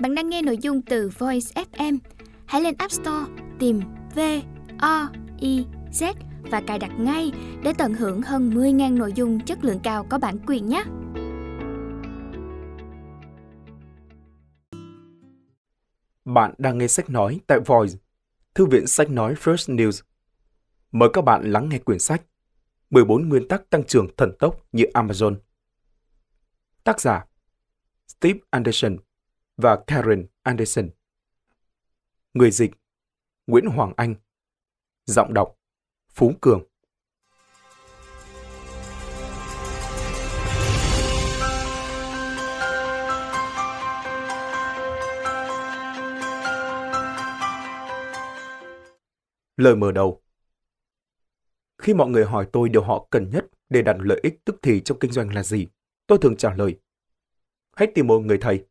Bạn đang nghe nội dung từ Voice FM. Hãy lên App Store tìm V O I Z và cài đặt ngay để tận hưởng hơn 10.000 nội dung chất lượng cao có bản quyền nhé. Bạn đang nghe sách nói tại Voice, Thư viện sách nói First News. Mời các bạn lắng nghe quyển sách 14 nguyên tắc tăng trưởng thần tốc như Amazon. Tác giả Steve Anderson – và Karen Anderson. Người dịch Nguyễn Hoàng Anh Giọng đọc Phú Cường Lời mở đầu Khi mọi người hỏi tôi điều họ cần nhất để đạt lợi ích tức thì trong kinh doanh là gì, tôi thường trả lời Hãy tìm một người thầy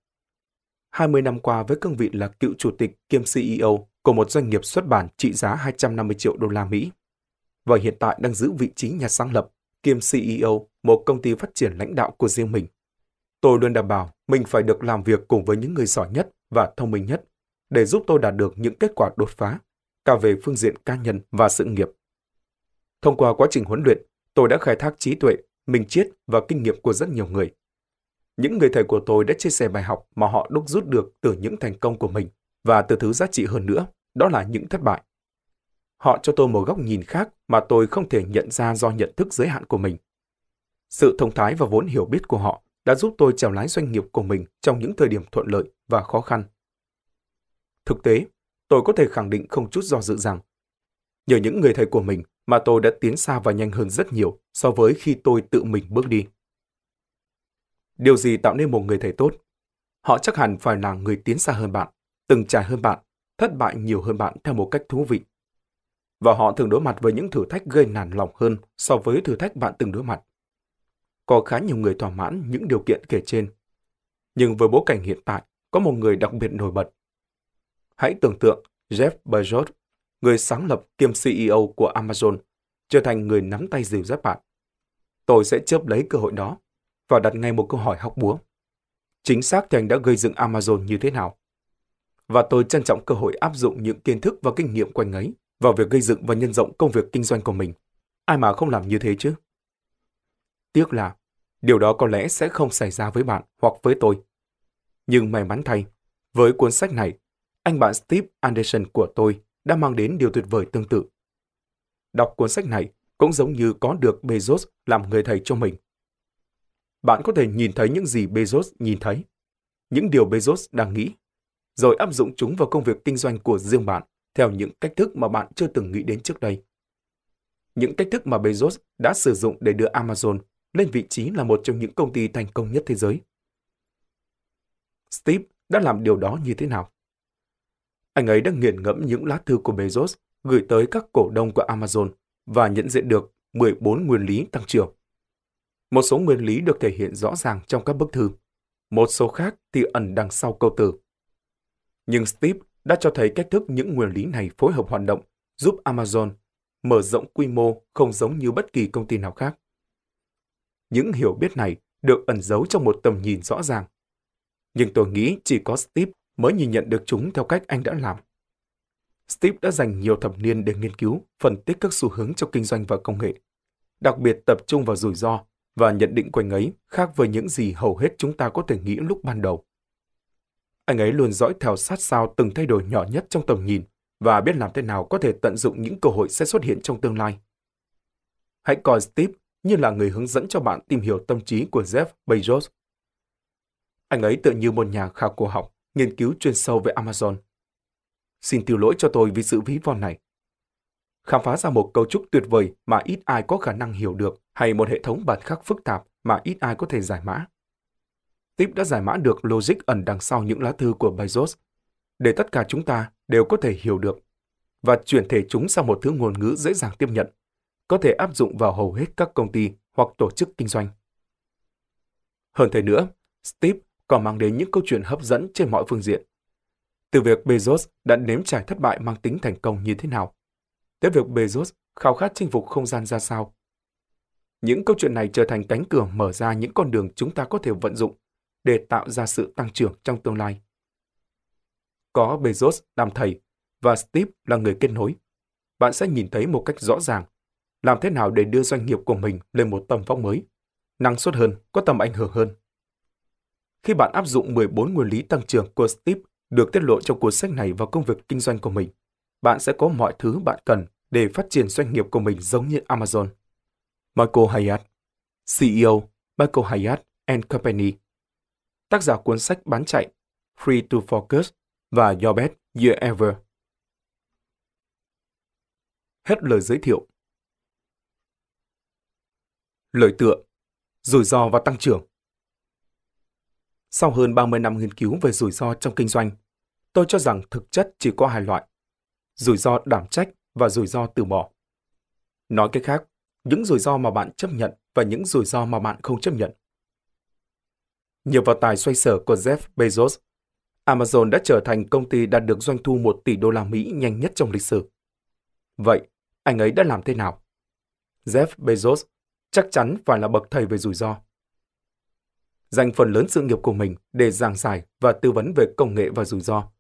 20 năm qua với cương vị là cựu chủ tịch kiêm CEO của một doanh nghiệp xuất bản trị giá 250 triệu đô la Mỹ và hiện tại đang giữ vị trí nhà sáng lập kiêm CEO một công ty phát triển lãnh đạo của riêng mình. Tôi luôn đảm bảo mình phải được làm việc cùng với những người giỏi nhất và thông minh nhất để giúp tôi đạt được những kết quả đột phá, cả về phương diện cá nhân và sự nghiệp. Thông qua quá trình huấn luyện, tôi đã khai thác trí tuệ, minh triết và kinh nghiệm của rất nhiều người, những người thầy của tôi đã chia sẻ bài học mà họ đúc rút được từ những thành công của mình và từ thứ giá trị hơn nữa, đó là những thất bại. Họ cho tôi một góc nhìn khác mà tôi không thể nhận ra do nhận thức giới hạn của mình. Sự thông thái và vốn hiểu biết của họ đã giúp tôi chèo lái doanh nghiệp của mình trong những thời điểm thuận lợi và khó khăn. Thực tế, tôi có thể khẳng định không chút do dự rằng nhờ những người thầy của mình mà tôi đã tiến xa và nhanh hơn rất nhiều so với khi tôi tự mình bước đi. Điều gì tạo nên một người thầy tốt? Họ chắc hẳn phải là người tiến xa hơn bạn, từng trải hơn bạn, thất bại nhiều hơn bạn theo một cách thú vị. Và họ thường đối mặt với những thử thách gây nản lòng hơn so với thử thách bạn từng đối mặt. Có khá nhiều người thỏa mãn những điều kiện kể trên. Nhưng với bối cảnh hiện tại, có một người đặc biệt nổi bật. Hãy tưởng tượng Jeff Bezos, người sáng lập kiêm CEO của Amazon, trở thành người nắm tay dìu dắt bạn. Tôi sẽ chớp lấy cơ hội đó và đặt ngay một câu hỏi hóc búa. Chính xác thì anh đã gây dựng Amazon như thế nào? Và tôi trân trọng cơ hội áp dụng những kiến thức và kinh nghiệm quanh ấy vào việc gây dựng và nhân rộng công việc kinh doanh của mình. Ai mà không làm như thế chứ? Tiếc là điều đó có lẽ sẽ không xảy ra với bạn hoặc với tôi. Nhưng may mắn thay, với cuốn sách này, anh bạn Steve Anderson của tôi đã mang đến điều tuyệt vời tương tự. Đọc cuốn sách này cũng giống như có được Bezos làm người thầy cho mình – bạn có thể nhìn thấy những gì Bezos nhìn thấy, những điều Bezos đang nghĩ, rồi áp dụng chúng vào công việc kinh doanh của riêng bạn theo những cách thức mà bạn chưa từng nghĩ đến trước đây. Những cách thức mà Bezos đã sử dụng để đưa Amazon lên vị trí là một trong những công ty thành công nhất thế giới. Steve đã làm điều đó như thế nào? Anh ấy đã nghiền ngẫm những lá thư của Bezos gửi tới các cổ đông của Amazon và nhận diện được 14 nguyên lý tăng trưởng. Một số nguyên lý được thể hiện rõ ràng trong các bức thư, một số khác thì ẩn đằng sau câu từ. Nhưng Steve đã cho thấy cách thức những nguyên lý này phối hợp hoạt động giúp Amazon mở rộng quy mô không giống như bất kỳ công ty nào khác. Những hiểu biết này được ẩn giấu trong một tầm nhìn rõ ràng. Nhưng tôi nghĩ chỉ có Steve mới nhìn nhận được chúng theo cách anh đã làm. Steve đã dành nhiều thập niên để nghiên cứu, phân tích các xu hướng trong kinh doanh và công nghệ, đặc biệt tập trung vào rủi ro và nhận định của anh ấy khác với những gì hầu hết chúng ta có thể nghĩ lúc ban đầu. Anh ấy luôn dõi theo sát sao từng thay đổi nhỏ nhất trong tầm nhìn và biết làm thế nào có thể tận dụng những cơ hội sẽ xuất hiện trong tương lai. Hãy coi Steve như là người hướng dẫn cho bạn tìm hiểu tâm trí của Jeff Bezos. Anh ấy tự như một nhà khảo cổ học, nghiên cứu chuyên sâu về Amazon. Xin tiêu lỗi cho tôi vì sự ví von này khám phá ra một cấu trúc tuyệt vời mà ít ai có khả năng hiểu được hay một hệ thống bản khắc phức tạp mà ít ai có thể giải mã. Tip đã giải mã được logic ẩn đằng sau những lá thư của Bezos để tất cả chúng ta đều có thể hiểu được và chuyển thể chúng sang một thứ ngôn ngữ dễ dàng tiếp nhận, có thể áp dụng vào hầu hết các công ty hoặc tổ chức kinh doanh. Hơn thế nữa, Steve còn mang đến những câu chuyện hấp dẫn trên mọi phương diện. Từ việc Bezos đã nếm trải thất bại mang tính thành công như thế nào, tới việc Bezos khao khát chinh phục không gian ra sao. Những câu chuyện này trở thành cánh cửa mở ra những con đường chúng ta có thể vận dụng để tạo ra sự tăng trưởng trong tương lai. Có Bezos làm thầy và Steve là người kết nối. Bạn sẽ nhìn thấy một cách rõ ràng làm thế nào để đưa doanh nghiệp của mình lên một tầm vóc mới, năng suất hơn, có tầm ảnh hưởng hơn. Khi bạn áp dụng 14 nguyên lý tăng trưởng của Steve được tiết lộ trong cuốn sách này vào công việc kinh doanh của mình, bạn sẽ có mọi thứ bạn cần để phát triển doanh nghiệp của mình giống như Amazon. Michael Hyatt, CEO Michael Hyatt and Company, tác giả cuốn sách bán chạy Free to Focus và Your Best Year Ever. Hết lời giới thiệu. Lời tựa Rủi ro và tăng trưởng Sau hơn 30 năm nghiên cứu về rủi ro trong kinh doanh, tôi cho rằng thực chất chỉ có hai loại rủi ro đảm trách và rủi ro từ bỏ. Nói cách khác, những rủi ro mà bạn chấp nhận và những rủi ro mà bạn không chấp nhận. Nhờ vào tài xoay sở của Jeff Bezos, Amazon đã trở thành công ty đạt được doanh thu 1 tỷ đô la Mỹ nhanh nhất trong lịch sử. Vậy, anh ấy đã làm thế nào? Jeff Bezos chắc chắn phải là bậc thầy về rủi ro. Dành phần lớn sự nghiệp của mình để giảng giải và tư vấn về công nghệ và rủi ro.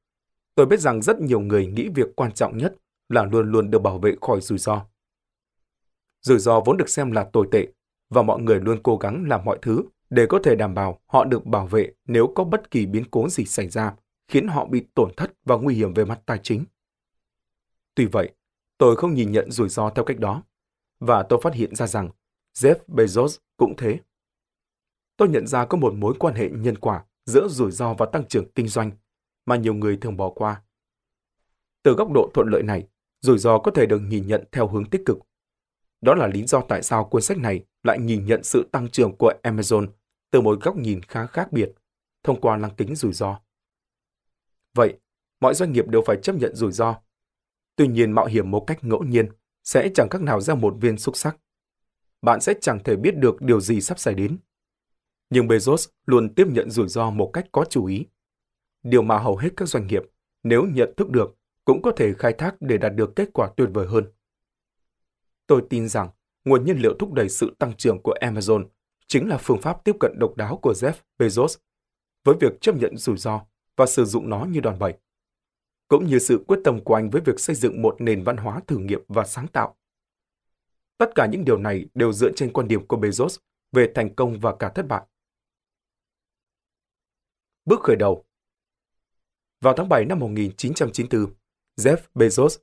Tôi biết rằng rất nhiều người nghĩ việc quan trọng nhất là luôn luôn được bảo vệ khỏi rủi ro. Rủi ro vốn được xem là tồi tệ và mọi người luôn cố gắng làm mọi thứ để có thể đảm bảo họ được bảo vệ nếu có bất kỳ biến cố gì xảy ra khiến họ bị tổn thất và nguy hiểm về mặt tài chính. Tuy vậy, tôi không nhìn nhận rủi ro theo cách đó và tôi phát hiện ra rằng Jeff Bezos cũng thế. Tôi nhận ra có một mối quan hệ nhân quả giữa rủi ro và tăng trưởng kinh doanh mà nhiều người thường bỏ qua. Từ góc độ thuận lợi này, rủi ro có thể được nhìn nhận theo hướng tích cực. Đó là lý do tại sao cuốn sách này lại nhìn nhận sự tăng trưởng của Amazon từ một góc nhìn khá khác biệt, thông qua lăng kính rủi ro. Vậy, mọi doanh nghiệp đều phải chấp nhận rủi ro. Tuy nhiên mạo hiểm một cách ngẫu nhiên sẽ chẳng khác nào ra một viên xúc sắc. Bạn sẽ chẳng thể biết được điều gì sắp xảy đến. Nhưng Bezos luôn tiếp nhận rủi ro một cách có chủ ý điều mà hầu hết các doanh nghiệp, nếu nhận thức được, cũng có thể khai thác để đạt được kết quả tuyệt vời hơn. Tôi tin rằng nguồn nhân liệu thúc đẩy sự tăng trưởng của Amazon chính là phương pháp tiếp cận độc đáo của Jeff Bezos với việc chấp nhận rủi ro và sử dụng nó như đòn bẩy. Cũng như sự quyết tâm của anh với việc xây dựng một nền văn hóa thử nghiệm và sáng tạo. Tất cả những điều này đều dựa trên quan điểm của Bezos về thành công và cả thất bại. Bước khởi đầu, vào tháng 7 năm 1994, Jeff Bezos,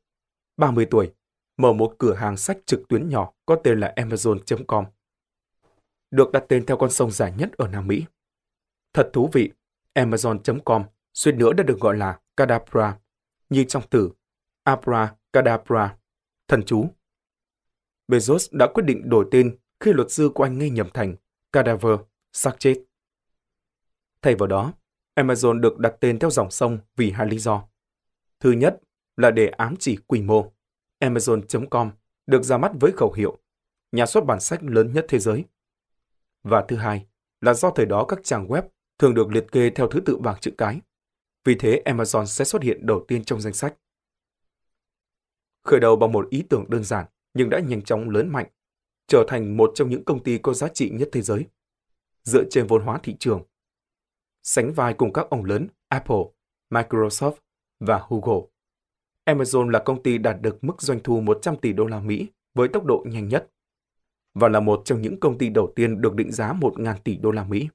30 tuổi, mở một cửa hàng sách trực tuyến nhỏ có tên là Amazon.com, được đặt tên theo con sông dài nhất ở Nam Mỹ. Thật thú vị, Amazon.com suýt nữa đã được gọi là Kadabra, như trong từ "abra Abracadabra, thần chú. Bezos đã quyết định đổi tên khi luật sư của anh nghe nhầm thành Cadaver, xác chết. Thay vào đó, Amazon được đặt tên theo dòng sông vì hai lý do. Thứ nhất là để ám chỉ quy mô. Amazon.com được ra mắt với khẩu hiệu nhà xuất bản sách lớn nhất thế giới. Và thứ hai là do thời đó các trang web thường được liệt kê theo thứ tự bảng chữ cái. Vì thế Amazon sẽ xuất hiện đầu tiên trong danh sách. Khởi đầu bằng một ý tưởng đơn giản nhưng đã nhanh chóng lớn mạnh, trở thành một trong những công ty có giá trị nhất thế giới. Dựa trên vốn hóa thị trường, sánh vai cùng các ông lớn Apple, Microsoft và Google. Amazon là công ty đạt được mức doanh thu 100 tỷ đô la Mỹ với tốc độ nhanh nhất và là một trong những công ty đầu tiên được định giá 1.000 tỷ đô la Mỹ.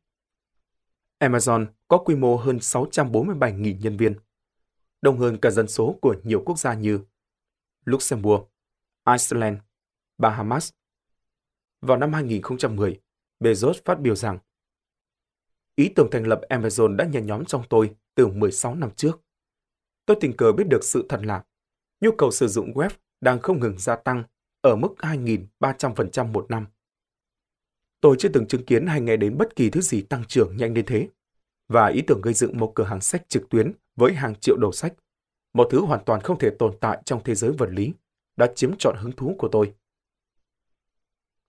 Amazon có quy mô hơn 647.000 nhân viên, đông hơn cả dân số của nhiều quốc gia như Luxembourg, Iceland, Bahamas. Vào năm 2010, Bezos phát biểu rằng Ý tưởng thành lập Amazon đã nhen nhóm trong tôi từ 16 năm trước. Tôi tình cờ biết được sự thật là nhu cầu sử dụng web đang không ngừng gia tăng ở mức 2.300% một năm. Tôi chưa từng chứng kiến hay nghe đến bất kỳ thứ gì tăng trưởng nhanh đến thế. Và ý tưởng gây dựng một cửa hàng sách trực tuyến với hàng triệu đầu sách, một thứ hoàn toàn không thể tồn tại trong thế giới vật lý, đã chiếm trọn hứng thú của tôi.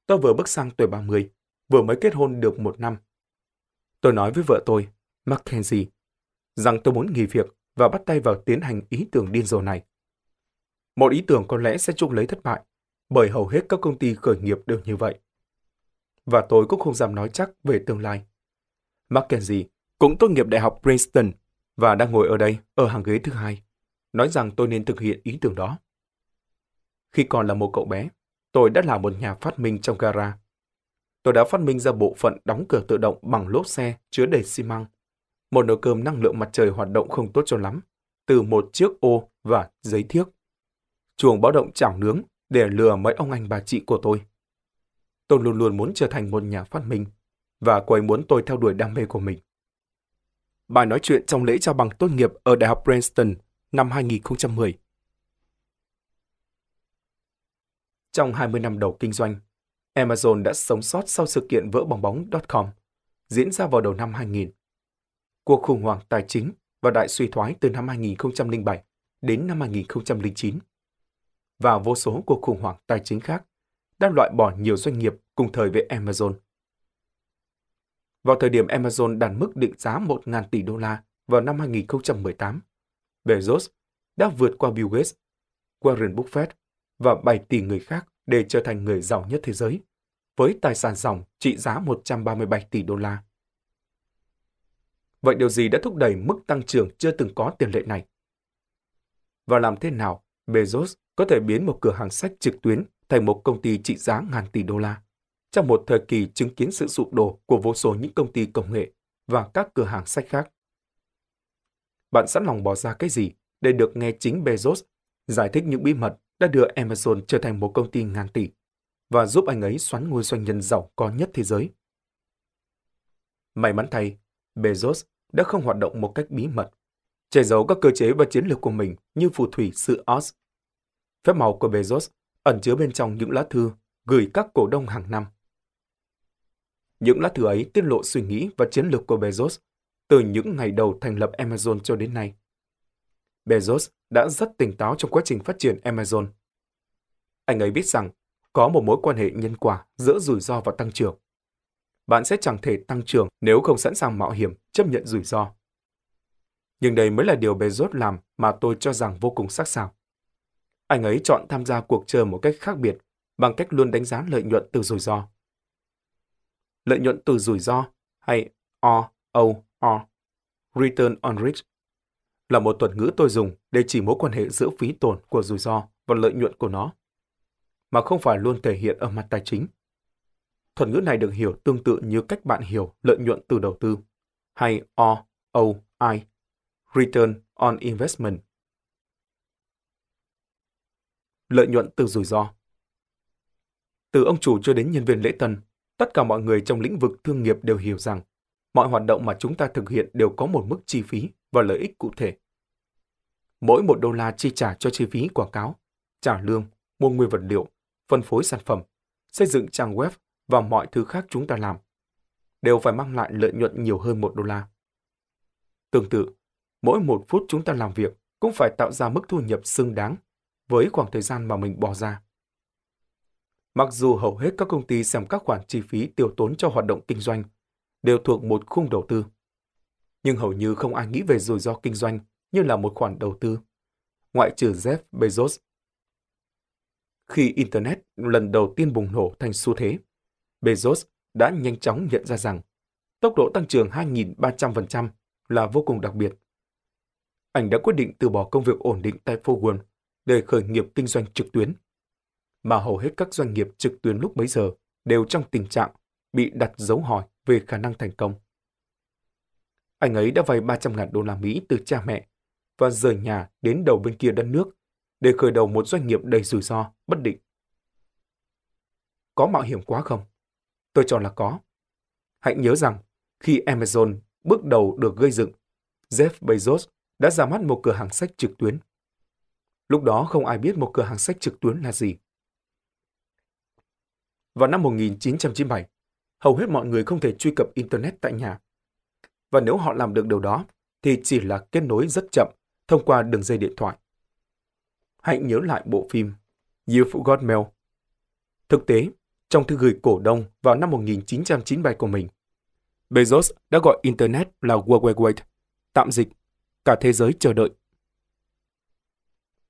Tôi vừa bước sang tuổi 30, vừa mới kết hôn được một năm Tôi nói với vợ tôi, Mackenzie, rằng tôi muốn nghỉ việc và bắt tay vào tiến hành ý tưởng điên rồ này. Một ý tưởng có lẽ sẽ chung lấy thất bại, bởi hầu hết các công ty khởi nghiệp đều như vậy. Và tôi cũng không dám nói chắc về tương lai. Mackenzie cũng tốt nghiệp Đại học Princeton và đang ngồi ở đây, ở hàng ghế thứ hai, nói rằng tôi nên thực hiện ý tưởng đó. Khi còn là một cậu bé, tôi đã là một nhà phát minh trong gara tôi đã phát minh ra bộ phận đóng cửa tự động bằng lốp xe chứa đầy xi măng. Một nồi cơm năng lượng mặt trời hoạt động không tốt cho lắm, từ một chiếc ô và giấy thiếc. Chuồng báo động chảo nướng để lừa mấy ông anh bà chị của tôi. Tôi luôn luôn muốn trở thành một nhà phát minh, và cô ấy muốn tôi theo đuổi đam mê của mình. Bài nói chuyện trong lễ trao bằng tốt nghiệp ở Đại học Princeton năm 2010. Trong 20 năm đầu kinh doanh, Amazon đã sống sót sau sự kiện vỡ bong bóng .com diễn ra vào đầu năm 2000. Cuộc khủng hoảng tài chính và đại suy thoái từ năm 2007 đến năm 2009 và vô số cuộc khủng hoảng tài chính khác đã loại bỏ nhiều doanh nghiệp cùng thời với Amazon. Vào thời điểm Amazon đạt mức định giá 1.000 tỷ đô la vào năm 2018, Bezos đã vượt qua Bill Gates, Warren Buffett và 7 tỷ người khác để trở thành người giàu nhất thế giới, với tài sản dòng trị giá 137 tỷ đô la. Vậy điều gì đã thúc đẩy mức tăng trưởng chưa từng có tiền lệ này? Và làm thế nào Bezos có thể biến một cửa hàng sách trực tuyến thành một công ty trị giá ngàn tỷ đô la trong một thời kỳ chứng kiến sự sụp đổ của vô số những công ty công nghệ và các cửa hàng sách khác? Bạn sẵn lòng bỏ ra cái gì để được nghe chính Bezos giải thích những bí mật đã đưa Amazon trở thành một công ty ngàn tỷ và giúp anh ấy xoắn ngôi doanh nhân giàu có nhất thế giới. May mắn thay, Bezos đã không hoạt động một cách bí mật, che giấu các cơ chế và chiến lược của mình như phù thủy sự Oz. Phép màu của Bezos ẩn chứa bên trong những lá thư gửi các cổ đông hàng năm. Những lá thư ấy tiết lộ suy nghĩ và chiến lược của Bezos từ những ngày đầu thành lập Amazon cho đến nay. Bezos đã rất tỉnh táo trong quá trình phát triển Amazon. Anh ấy biết rằng có một mối quan hệ nhân quả giữa rủi ro và tăng trưởng. Bạn sẽ chẳng thể tăng trưởng nếu không sẵn sàng mạo hiểm, chấp nhận rủi ro. Nhưng đây mới là điều Bezos làm mà tôi cho rằng vô cùng sắc sảo. Anh ấy chọn tham gia cuộc chơi một cách khác biệt bằng cách luôn đánh giá lợi nhuận từ rủi ro. Lợi nhuận từ rủi ro hay ROR, Return on Risk, là một thuật ngữ tôi dùng để chỉ mối quan hệ giữa phí tổn của rủi ro và lợi nhuận của nó, mà không phải luôn thể hiện ở mặt tài chính. Thuật ngữ này được hiểu tương tự như cách bạn hiểu lợi nhuận từ đầu tư, hay ROI, Return on Investment. Lợi nhuận từ rủi ro Từ ông chủ cho đến nhân viên lễ tân, tất cả mọi người trong lĩnh vực thương nghiệp đều hiểu rằng mọi hoạt động mà chúng ta thực hiện đều có một mức chi phí và lợi ích cụ thể. Mỗi một đô la chi trả cho chi phí quảng cáo, trả lương, mua nguyên vật liệu, phân phối sản phẩm, xây dựng trang web và mọi thứ khác chúng ta làm đều phải mang lại lợi nhuận nhiều hơn một đô la. Tương tự, mỗi một phút chúng ta làm việc cũng phải tạo ra mức thu nhập xứng đáng với khoảng thời gian mà mình bỏ ra. Mặc dù hầu hết các công ty xem các khoản chi phí tiêu tốn cho hoạt động kinh doanh đều thuộc một khung đầu tư, nhưng hầu như không ai nghĩ về rủi ro kinh doanh như là một khoản đầu tư, ngoại trừ Jeff Bezos. Khi Internet lần đầu tiên bùng nổ thành xu thế, Bezos đã nhanh chóng nhận ra rằng tốc độ tăng trưởng 2.300% là vô cùng đặc biệt. Anh đã quyết định từ bỏ công việc ổn định tại Fogel để khởi nghiệp kinh doanh trực tuyến. Mà hầu hết các doanh nghiệp trực tuyến lúc bấy giờ đều trong tình trạng bị đặt dấu hỏi về khả năng thành công. Anh ấy đã vay 300.000 đô la Mỹ từ cha mẹ và rời nhà đến đầu bên kia đất nước để khởi đầu một doanh nghiệp đầy rủi ro, bất định. Có mạo hiểm quá không? Tôi cho là có. Hãy nhớ rằng, khi Amazon bước đầu được gây dựng, Jeff Bezos đã ra mắt một cửa hàng sách trực tuyến. Lúc đó không ai biết một cửa hàng sách trực tuyến là gì. Vào năm 1997, hầu hết mọi người không thể truy cập Internet tại nhà. Và nếu họ làm được điều đó, thì chỉ là kết nối rất chậm thông qua đường dây điện thoại. Hãy nhớ lại bộ phim You Forgot Mail. Thực tế, trong thư gửi cổ đông vào năm 1997 của mình, Bezos đã gọi Internet là World Wide Web, tạm dịch, cả thế giới chờ đợi.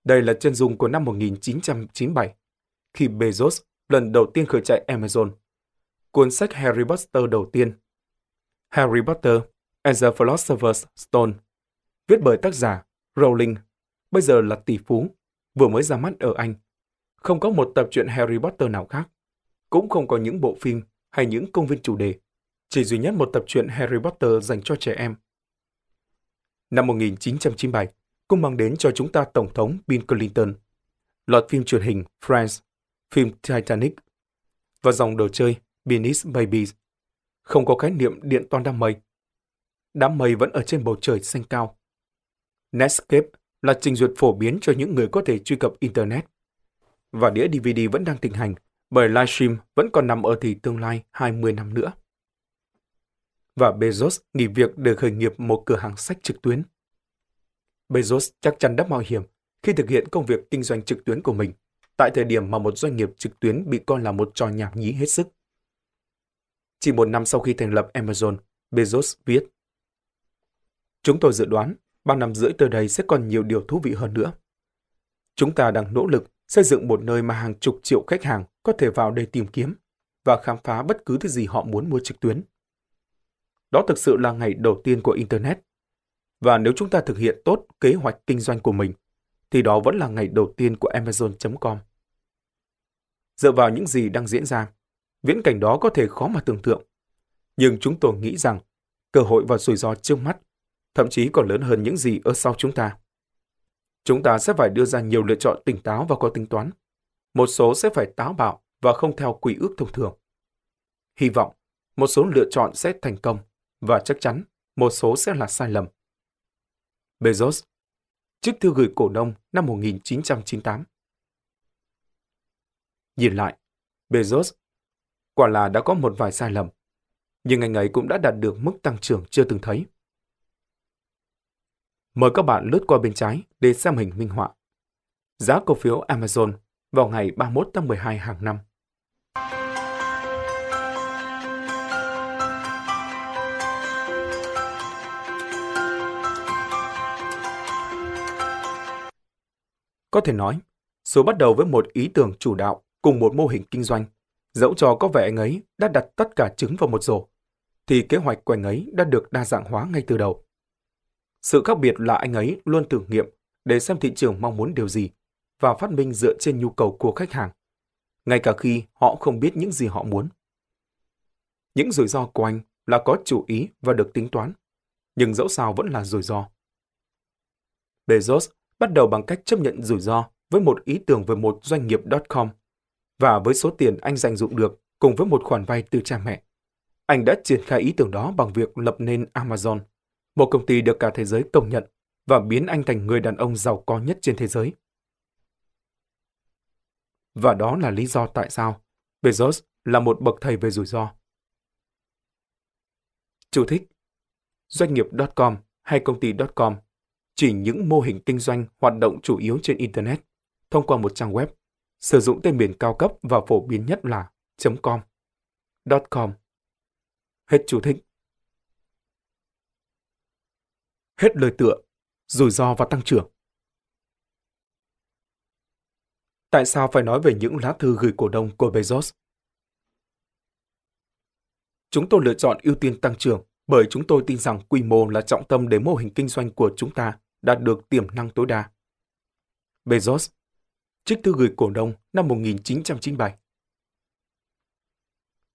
Đây là chân dung của năm 1997, khi Bezos lần đầu tiên khởi chạy Amazon. Cuốn sách Harry Potter đầu tiên, Harry Potter and the Philosopher's Stone, viết bởi tác giả Rowling, bây giờ là tỷ phú, vừa mới ra mắt ở Anh. Không có một tập truyện Harry Potter nào khác, cũng không có những bộ phim hay những công viên chủ đề, chỉ duy nhất một tập truyện Harry Potter dành cho trẻ em. Năm 1997, cũng mang đến cho chúng ta Tổng thống Bill Clinton, loạt phim truyền hình Friends, phim Titanic và dòng đồ chơi Beanies Babies. Không có khái niệm điện toan đám mây. Đám mây vẫn ở trên bầu trời xanh cao, Netscape là trình duyệt phổ biến cho những người có thể truy cập Internet. Và đĩa DVD vẫn đang thịnh hành bởi livestream vẫn còn nằm ở thì tương lai 20 năm nữa. Và Bezos nghỉ việc để khởi nghiệp một cửa hàng sách trực tuyến. Bezos chắc chắn đã mạo hiểm khi thực hiện công việc kinh doanh trực tuyến của mình tại thời điểm mà một doanh nghiệp trực tuyến bị coi là một trò nhảm nhí hết sức. Chỉ một năm sau khi thành lập Amazon, Bezos viết Chúng tôi dự đoán ba năm rưỡi tới đây sẽ còn nhiều điều thú vị hơn nữa. Chúng ta đang nỗ lực xây dựng một nơi mà hàng chục triệu khách hàng có thể vào đây tìm kiếm và khám phá bất cứ thứ gì họ muốn mua trực tuyến. Đó thực sự là ngày đầu tiên của Internet. Và nếu chúng ta thực hiện tốt kế hoạch kinh doanh của mình, thì đó vẫn là ngày đầu tiên của Amazon.com. Dựa vào những gì đang diễn ra, viễn cảnh đó có thể khó mà tưởng tượng. Nhưng chúng tôi nghĩ rằng cơ hội và rủi ro trước mắt thậm chí còn lớn hơn những gì ở sau chúng ta. Chúng ta sẽ phải đưa ra nhiều lựa chọn tỉnh táo và có tính toán. Một số sẽ phải táo bạo và không theo quy ước thông thường. Hy vọng một số lựa chọn sẽ thành công và chắc chắn một số sẽ là sai lầm. Bezos, trích thư gửi cổ đông năm 1998. Nhìn lại, Bezos quả là đã có một vài sai lầm, nhưng anh ấy cũng đã đạt được mức tăng trưởng chưa từng thấy. Mời các bạn lướt qua bên trái để xem hình minh họa. Giá cổ phiếu Amazon vào ngày 31 tháng 12 hàng năm. Có thể nói, số bắt đầu với một ý tưởng chủ đạo cùng một mô hình kinh doanh. Dẫu cho có vẻ anh ấy đã đặt tất cả trứng vào một rổ, thì kế hoạch của anh ấy đã được đa dạng hóa ngay từ đầu. Sự khác biệt là anh ấy luôn thử nghiệm để xem thị trường mong muốn điều gì và phát minh dựa trên nhu cầu của khách hàng, ngay cả khi họ không biết những gì họ muốn. Những rủi ro của anh là có chủ ý và được tính toán, nhưng dẫu sao vẫn là rủi ro. Bezos bắt đầu bằng cách chấp nhận rủi ro với một ý tưởng về một doanh nghiệp .com và với số tiền anh dành dụng được cùng với một khoản vay từ cha mẹ. Anh đã triển khai ý tưởng đó bằng việc lập nên Amazon – một công ty được cả thế giới công nhận và biến anh thành người đàn ông giàu có nhất trên thế giới. Và đó là lý do tại sao Bezos là một bậc thầy về rủi ro. Chủ thích Doanh nghiệp .com hay công ty .com chỉ những mô hình kinh doanh hoạt động chủ yếu trên Internet thông qua một trang web, sử dụng tên miền cao cấp và phổ biến nhất là .com, .com. Hết chủ thích hết lời tựa, rủi ro và tăng trưởng. Tại sao phải nói về những lá thư gửi cổ đông của Bezos? Chúng tôi lựa chọn ưu tiên tăng trưởng bởi chúng tôi tin rằng quy mô là trọng tâm để mô hình kinh doanh của chúng ta đạt được tiềm năng tối đa. Bezos, trích thư gửi cổ đông năm 1997.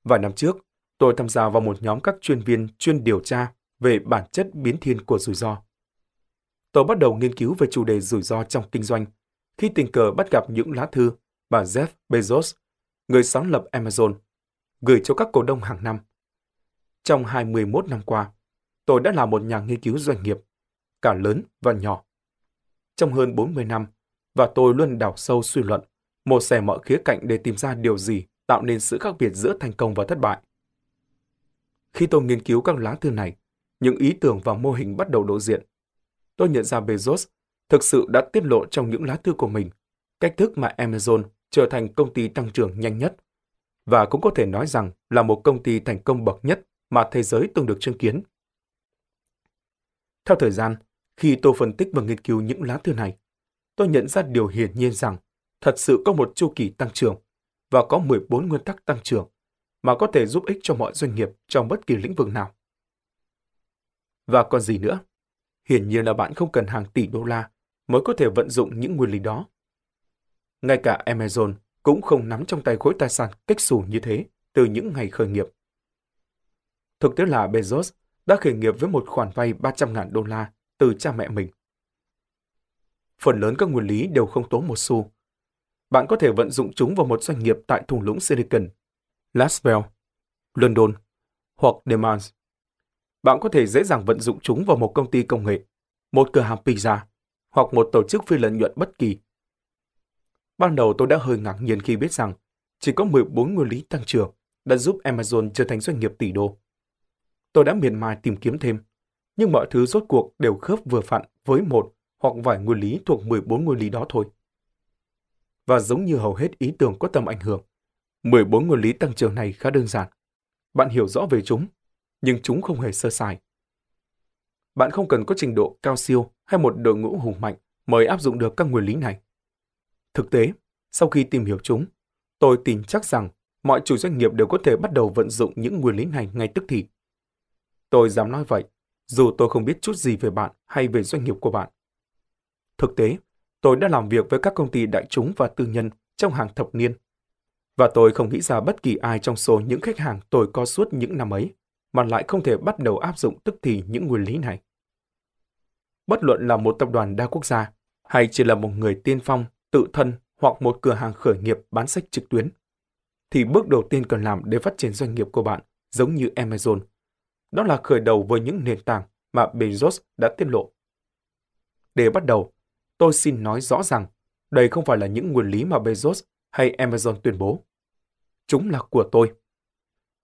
Vài năm trước, tôi tham gia vào một nhóm các chuyên viên chuyên điều tra về bản chất biến thiên của rủi ro. Tôi bắt đầu nghiên cứu về chủ đề rủi ro trong kinh doanh khi tình cờ bắt gặp những lá thư bà Jeff Bezos, người sáng lập Amazon, gửi cho các cổ đông hàng năm. Trong 21 năm qua, tôi đã là một nhà nghiên cứu doanh nghiệp, cả lớn và nhỏ. Trong hơn 40 năm, và tôi luôn đào sâu suy luận, mổ xẻ mọi khía cạnh để tìm ra điều gì tạo nên sự khác biệt giữa thành công và thất bại. Khi tôi nghiên cứu các lá thư này, những ý tưởng và mô hình bắt đầu lộ diện. Tôi nhận ra Bezos thực sự đã tiết lộ trong những lá thư của mình cách thức mà Amazon trở thành công ty tăng trưởng nhanh nhất và cũng có thể nói rằng là một công ty thành công bậc nhất mà thế giới từng được chứng kiến. Theo thời gian, khi tôi phân tích và nghiên cứu những lá thư này, tôi nhận ra điều hiển nhiên rằng thật sự có một chu kỳ tăng trưởng và có 14 nguyên tắc tăng trưởng mà có thể giúp ích cho mọi doanh nghiệp trong bất kỳ lĩnh vực nào. Và còn gì nữa? Hiển nhiên là bạn không cần hàng tỷ đô la mới có thể vận dụng những nguyên lý đó. Ngay cả Amazon cũng không nắm trong tay khối tài sản cách xù như thế từ những ngày khởi nghiệp. Thực tế là Bezos đã khởi nghiệp với một khoản vay 300.000 đô la từ cha mẹ mình. Phần lớn các nguyên lý đều không tốn một xu. Bạn có thể vận dụng chúng vào một doanh nghiệp tại thung lũng Silicon, Laswell, London hoặc Demans bạn có thể dễ dàng vận dụng chúng vào một công ty công nghệ, một cửa hàng pizza hoặc một tổ chức phi lợi nhuận bất kỳ. Ban đầu tôi đã hơi ngạc nhiên khi biết rằng chỉ có 14 nguyên lý tăng trưởng đã giúp Amazon trở thành doanh nghiệp tỷ đô. Tôi đã miệt mài tìm kiếm thêm, nhưng mọi thứ rốt cuộc đều khớp vừa phặn với một hoặc vài nguyên lý thuộc 14 nguyên lý đó thôi. Và giống như hầu hết ý tưởng có tầm ảnh hưởng, 14 nguyên lý tăng trưởng này khá đơn giản. Bạn hiểu rõ về chúng nhưng chúng không hề sơ sài. Bạn không cần có trình độ cao siêu hay một đội ngũ hùng mạnh mới áp dụng được các nguyên lý này. Thực tế, sau khi tìm hiểu chúng, tôi tin chắc rằng mọi chủ doanh nghiệp đều có thể bắt đầu vận dụng những nguyên lý này ngay tức thì. Tôi dám nói vậy, dù tôi không biết chút gì về bạn hay về doanh nghiệp của bạn. Thực tế, tôi đã làm việc với các công ty đại chúng và tư nhân trong hàng thập niên, và tôi không nghĩ ra bất kỳ ai trong số những khách hàng tôi có suốt những năm ấy mà lại không thể bắt đầu áp dụng tức thì những nguyên lý này. Bất luận là một tập đoàn đa quốc gia hay chỉ là một người tiên phong, tự thân hoặc một cửa hàng khởi nghiệp bán sách trực tuyến, thì bước đầu tiên cần làm để phát triển doanh nghiệp của bạn giống như Amazon. Đó là khởi đầu với những nền tảng mà Bezos đã tiết lộ. Để bắt đầu, tôi xin nói rõ rằng đây không phải là những nguyên lý mà Bezos hay Amazon tuyên bố. Chúng là của tôi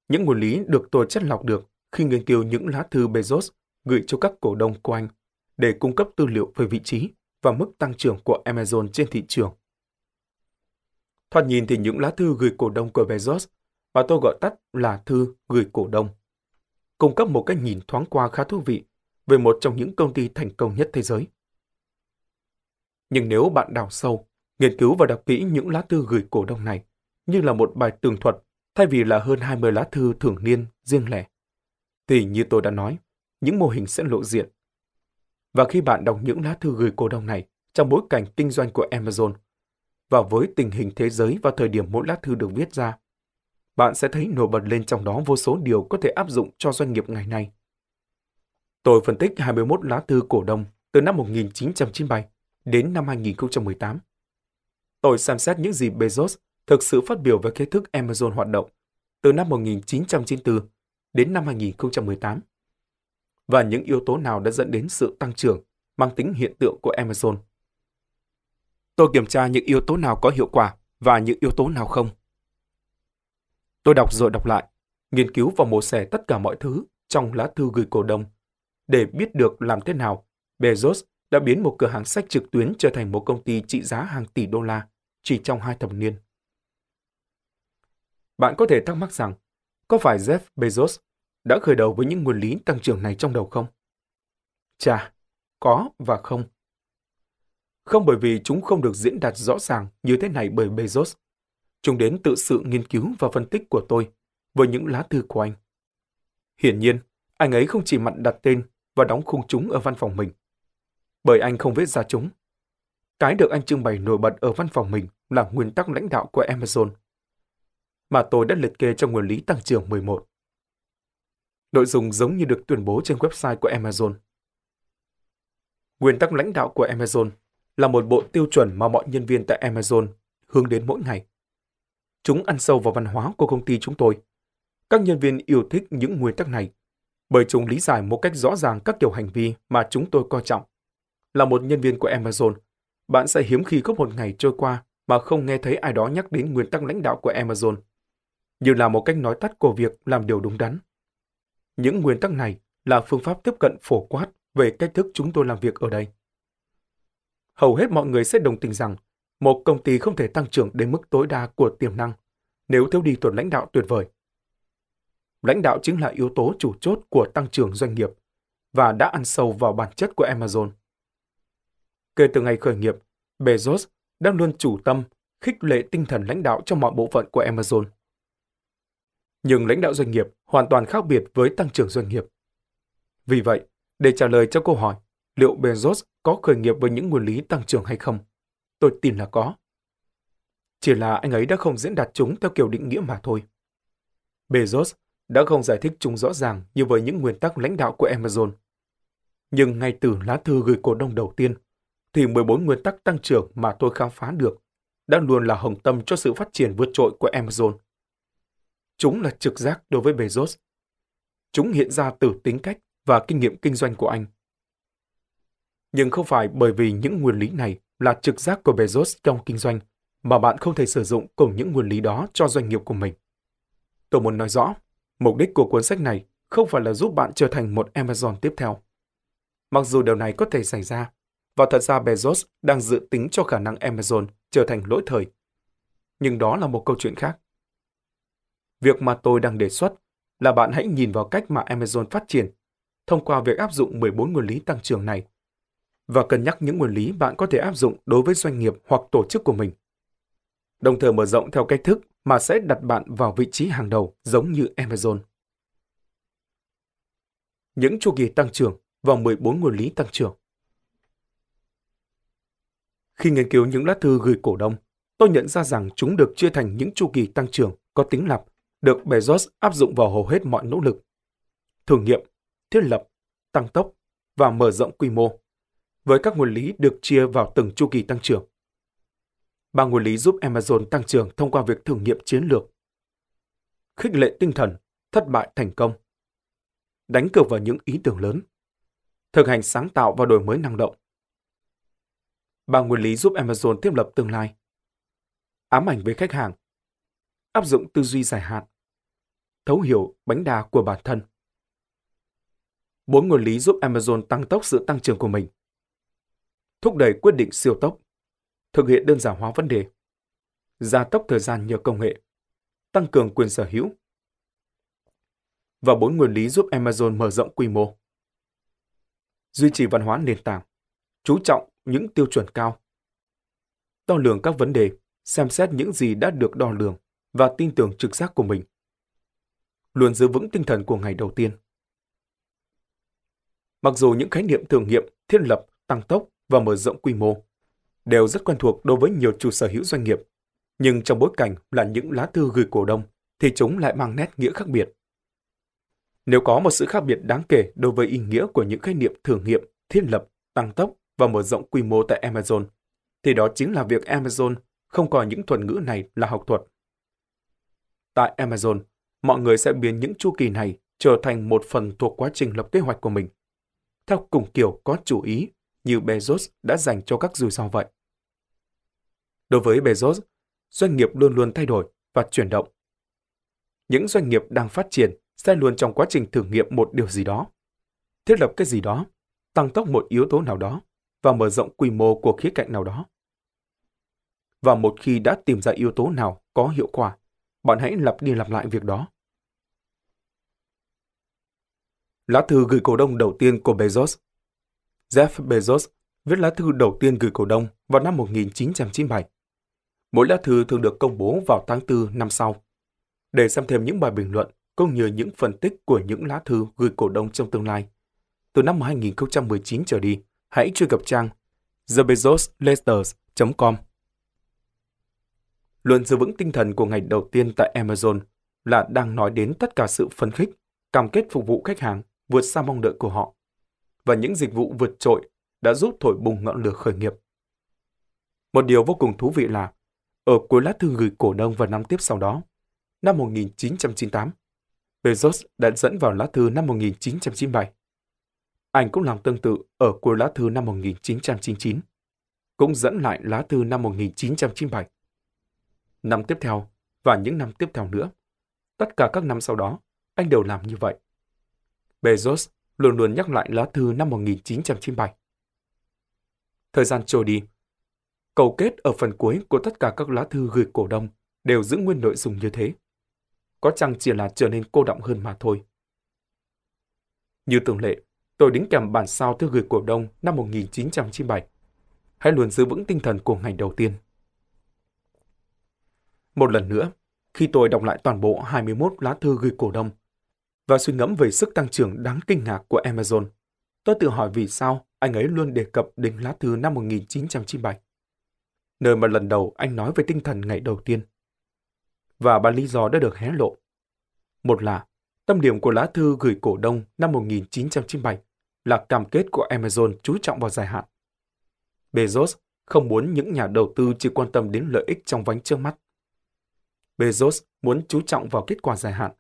những nguồn lý được tôi chất lọc được khi nghiên cứu những lá thư Bezos gửi cho các cổ đông của anh để cung cấp tư liệu về vị trí và mức tăng trưởng của Amazon trên thị trường. Thoạt nhìn thì những lá thư gửi cổ đông của Bezos mà tôi gọi tắt là thư gửi cổ đông, cung cấp một cái nhìn thoáng qua khá thú vị về một trong những công ty thành công nhất thế giới. Nhưng nếu bạn đào sâu, nghiên cứu và đọc kỹ những lá thư gửi cổ đông này như là một bài tường thuật thay vì là hơn 20 lá thư thường niên riêng lẻ. Thì như tôi đã nói, những mô hình sẽ lộ diện. Và khi bạn đọc những lá thư gửi cổ đông này trong bối cảnh kinh doanh của Amazon và với tình hình thế giới vào thời điểm mỗi lá thư được viết ra, bạn sẽ thấy nổi bật lên trong đó vô số điều có thể áp dụng cho doanh nghiệp ngày nay. Tôi phân tích 21 lá thư cổ đông từ năm 1997 đến năm 2018. Tôi xem xét những gì Bezos thực sự phát biểu về cách thức Amazon hoạt động từ năm 1994 đến năm 2018 và những yếu tố nào đã dẫn đến sự tăng trưởng mang tính hiện tượng của Amazon. Tôi kiểm tra những yếu tố nào có hiệu quả và những yếu tố nào không. Tôi đọc rồi đọc lại, nghiên cứu và mổ xẻ tất cả mọi thứ trong lá thư gửi cổ đông để biết được làm thế nào Bezos đã biến một cửa hàng sách trực tuyến trở thành một công ty trị giá hàng tỷ đô la chỉ trong hai thập niên. Bạn có thể thắc mắc rằng, có phải Jeff Bezos đã khởi đầu với những nguồn lý tăng trưởng này trong đầu không? Chà, có và không. Không bởi vì chúng không được diễn đạt rõ ràng như thế này bởi Bezos. Chúng đến tự sự nghiên cứu và phân tích của tôi với những lá thư của anh. Hiển nhiên, anh ấy không chỉ mặn đặt tên và đóng khung chúng ở văn phòng mình, bởi anh không viết ra chúng. Cái được anh trưng bày nổi bật ở văn phòng mình là nguyên tắc lãnh đạo của Amazon mà tôi đã liệt kê trong nguyên lý tăng trưởng 11. Nội dung giống như được tuyên bố trên website của Amazon. Nguyên tắc lãnh đạo của Amazon là một bộ tiêu chuẩn mà mọi nhân viên tại Amazon hướng đến mỗi ngày. Chúng ăn sâu vào văn hóa của công ty chúng tôi. Các nhân viên yêu thích những nguyên tắc này bởi chúng lý giải một cách rõ ràng các kiểu hành vi mà chúng tôi coi trọng. Là một nhân viên của Amazon, bạn sẽ hiếm khi có một ngày trôi qua mà không nghe thấy ai đó nhắc đến nguyên tắc lãnh đạo của Amazon như là một cách nói tắt của việc làm điều đúng đắn. Những nguyên tắc này là phương pháp tiếp cận phổ quát về cách thức chúng tôi làm việc ở đây. Hầu hết mọi người sẽ đồng tình rằng một công ty không thể tăng trưởng đến mức tối đa của tiềm năng nếu thiếu đi thuật lãnh đạo tuyệt vời. Lãnh đạo chính là yếu tố chủ chốt của tăng trưởng doanh nghiệp và đã ăn sâu vào bản chất của Amazon. Kể từ ngày khởi nghiệp, Bezos đang luôn chủ tâm khích lệ tinh thần lãnh đạo trong mọi bộ phận của Amazon nhưng lãnh đạo doanh nghiệp hoàn toàn khác biệt với tăng trưởng doanh nghiệp. Vì vậy, để trả lời cho câu hỏi liệu Bezos có khởi nghiệp với những nguyên lý tăng trưởng hay không, tôi tin là có. Chỉ là anh ấy đã không diễn đạt chúng theo kiểu định nghĩa mà thôi. Bezos đã không giải thích chúng rõ ràng như với những nguyên tắc lãnh đạo của Amazon. Nhưng ngay từ lá thư gửi cổ đông đầu tiên, thì 14 nguyên tắc tăng trưởng mà tôi khám phá được đã luôn là hồng tâm cho sự phát triển vượt trội của Amazon. Chúng là trực giác đối với Bezos. Chúng hiện ra từ tính cách và kinh nghiệm kinh doanh của anh. Nhưng không phải bởi vì những nguyên lý này là trực giác của Bezos trong kinh doanh mà bạn không thể sử dụng cùng những nguyên lý đó cho doanh nghiệp của mình. Tôi muốn nói rõ, mục đích của cuốn sách này không phải là giúp bạn trở thành một Amazon tiếp theo. Mặc dù điều này có thể xảy ra, và thật ra Bezos đang dự tính cho khả năng Amazon trở thành lỗi thời. Nhưng đó là một câu chuyện khác. Việc mà tôi đang đề xuất là bạn hãy nhìn vào cách mà Amazon phát triển thông qua việc áp dụng 14 nguyên lý tăng trưởng này và cân nhắc những nguyên lý bạn có thể áp dụng đối với doanh nghiệp hoặc tổ chức của mình. Đồng thời mở rộng theo cách thức mà sẽ đặt bạn vào vị trí hàng đầu giống như Amazon. Những chu kỳ tăng trưởng và 14 nguyên lý tăng trưởng. Khi nghiên cứu những lá thư gửi cổ đông, tôi nhận ra rằng chúng được chia thành những chu kỳ tăng trưởng có tính lặp được Bezos áp dụng vào hầu hết mọi nỗ lực. Thử nghiệm, thiết lập, tăng tốc và mở rộng quy mô với các nguồn lý được chia vào từng chu kỳ tăng trưởng. Ba nguồn lý giúp Amazon tăng trưởng thông qua việc thử nghiệm chiến lược. Khích lệ tinh thần, thất bại thành công. Đánh cược vào những ý tưởng lớn. Thực hành sáng tạo và đổi mới năng động. Ba nguyên lý giúp Amazon thiết lập tương lai. Ám ảnh với khách hàng. Áp dụng tư duy dài hạn thấu hiểu bánh đa của bản thân. Bốn nguyên lý giúp Amazon tăng tốc sự tăng trưởng của mình. Thúc đẩy quyết định siêu tốc, thực hiện đơn giản hóa vấn đề, gia tốc thời gian nhờ công nghệ, tăng cường quyền sở hữu. Và bốn nguyên lý giúp Amazon mở rộng quy mô. Duy trì văn hóa nền tảng, chú trọng những tiêu chuẩn cao. Đo lường các vấn đề, xem xét những gì đã được đo lường và tin tưởng trực giác của mình luôn giữ vững tinh thần của ngày đầu tiên. Mặc dù những khái niệm thử nghiệm, thiết lập, tăng tốc và mở rộng quy mô đều rất quen thuộc đối với nhiều chủ sở hữu doanh nghiệp, nhưng trong bối cảnh là những lá thư gửi cổ đông thì chúng lại mang nét nghĩa khác biệt. Nếu có một sự khác biệt đáng kể đối với ý nghĩa của những khái niệm thử nghiệm, thiết lập, tăng tốc và mở rộng quy mô tại Amazon, thì đó chính là việc Amazon không coi những thuật ngữ này là học thuật. Tại Amazon, mọi người sẽ biến những chu kỳ này trở thành một phần thuộc quá trình lập kế hoạch của mình. Theo cùng kiểu có chủ ý như Bezos đã dành cho các rủi ro vậy. Đối với Bezos, doanh nghiệp luôn luôn thay đổi và chuyển động. Những doanh nghiệp đang phát triển sẽ luôn trong quá trình thử nghiệm một điều gì đó, thiết lập cái gì đó, tăng tốc một yếu tố nào đó và mở rộng quy mô của khía cạnh nào đó. Và một khi đã tìm ra yếu tố nào có hiệu quả, bạn hãy lặp đi lặp lại việc đó. lá thư gửi cổ đông đầu tiên của Bezos. Jeff Bezos viết lá thư đầu tiên gửi cổ đông vào năm 1997. Mỗi lá thư thường được công bố vào tháng 4 năm sau. Để xem thêm những bài bình luận cũng như những phân tích của những lá thư gửi cổ đông trong tương lai, từ năm 2019 trở đi, hãy truy cập trang thebezosletters.com. Luôn giữ vững tinh thần của ngày đầu tiên tại Amazon là đang nói đến tất cả sự phấn khích, cam kết phục vụ khách hàng vượt xa mong đợi của họ. Và những dịch vụ vượt trội đã giúp thổi bùng ngọn lửa khởi nghiệp. Một điều vô cùng thú vị là, ở cuối lá thư gửi cổ đông vào năm tiếp sau đó, năm 1998, Bezos đã dẫn vào lá thư năm 1997. Anh cũng làm tương tự ở cuối lá thư năm 1999, cũng dẫn lại lá thư năm 1997. Năm tiếp theo và những năm tiếp theo nữa, tất cả các năm sau đó, anh đều làm như vậy. Bezos luôn luôn nhắc lại lá thư năm 1997. Thời gian trôi đi, cầu kết ở phần cuối của tất cả các lá thư gửi cổ đông đều giữ nguyên nội dung như thế. Có chăng chỉ là trở nên cô động hơn mà thôi. Như thường lệ, tôi đính kèm bản sao thư gửi cổ đông năm 1997. Hãy luôn giữ vững tinh thần của ngày đầu tiên. Một lần nữa, khi tôi đọc lại toàn bộ 21 lá thư gửi cổ đông, và suy ngẫm về sức tăng trưởng đáng kinh ngạc của Amazon. Tôi tự hỏi vì sao anh ấy luôn đề cập đến lá thư năm 1997, nơi mà lần đầu anh nói về tinh thần ngày đầu tiên. Và ba lý do đã được hé lộ. Một là, tâm điểm của lá thư gửi cổ đông năm 1997 là cam kết của Amazon chú trọng vào dài hạn. Bezos không muốn những nhà đầu tư chỉ quan tâm đến lợi ích trong vánh trước mắt. Bezos muốn chú trọng vào kết quả dài hạn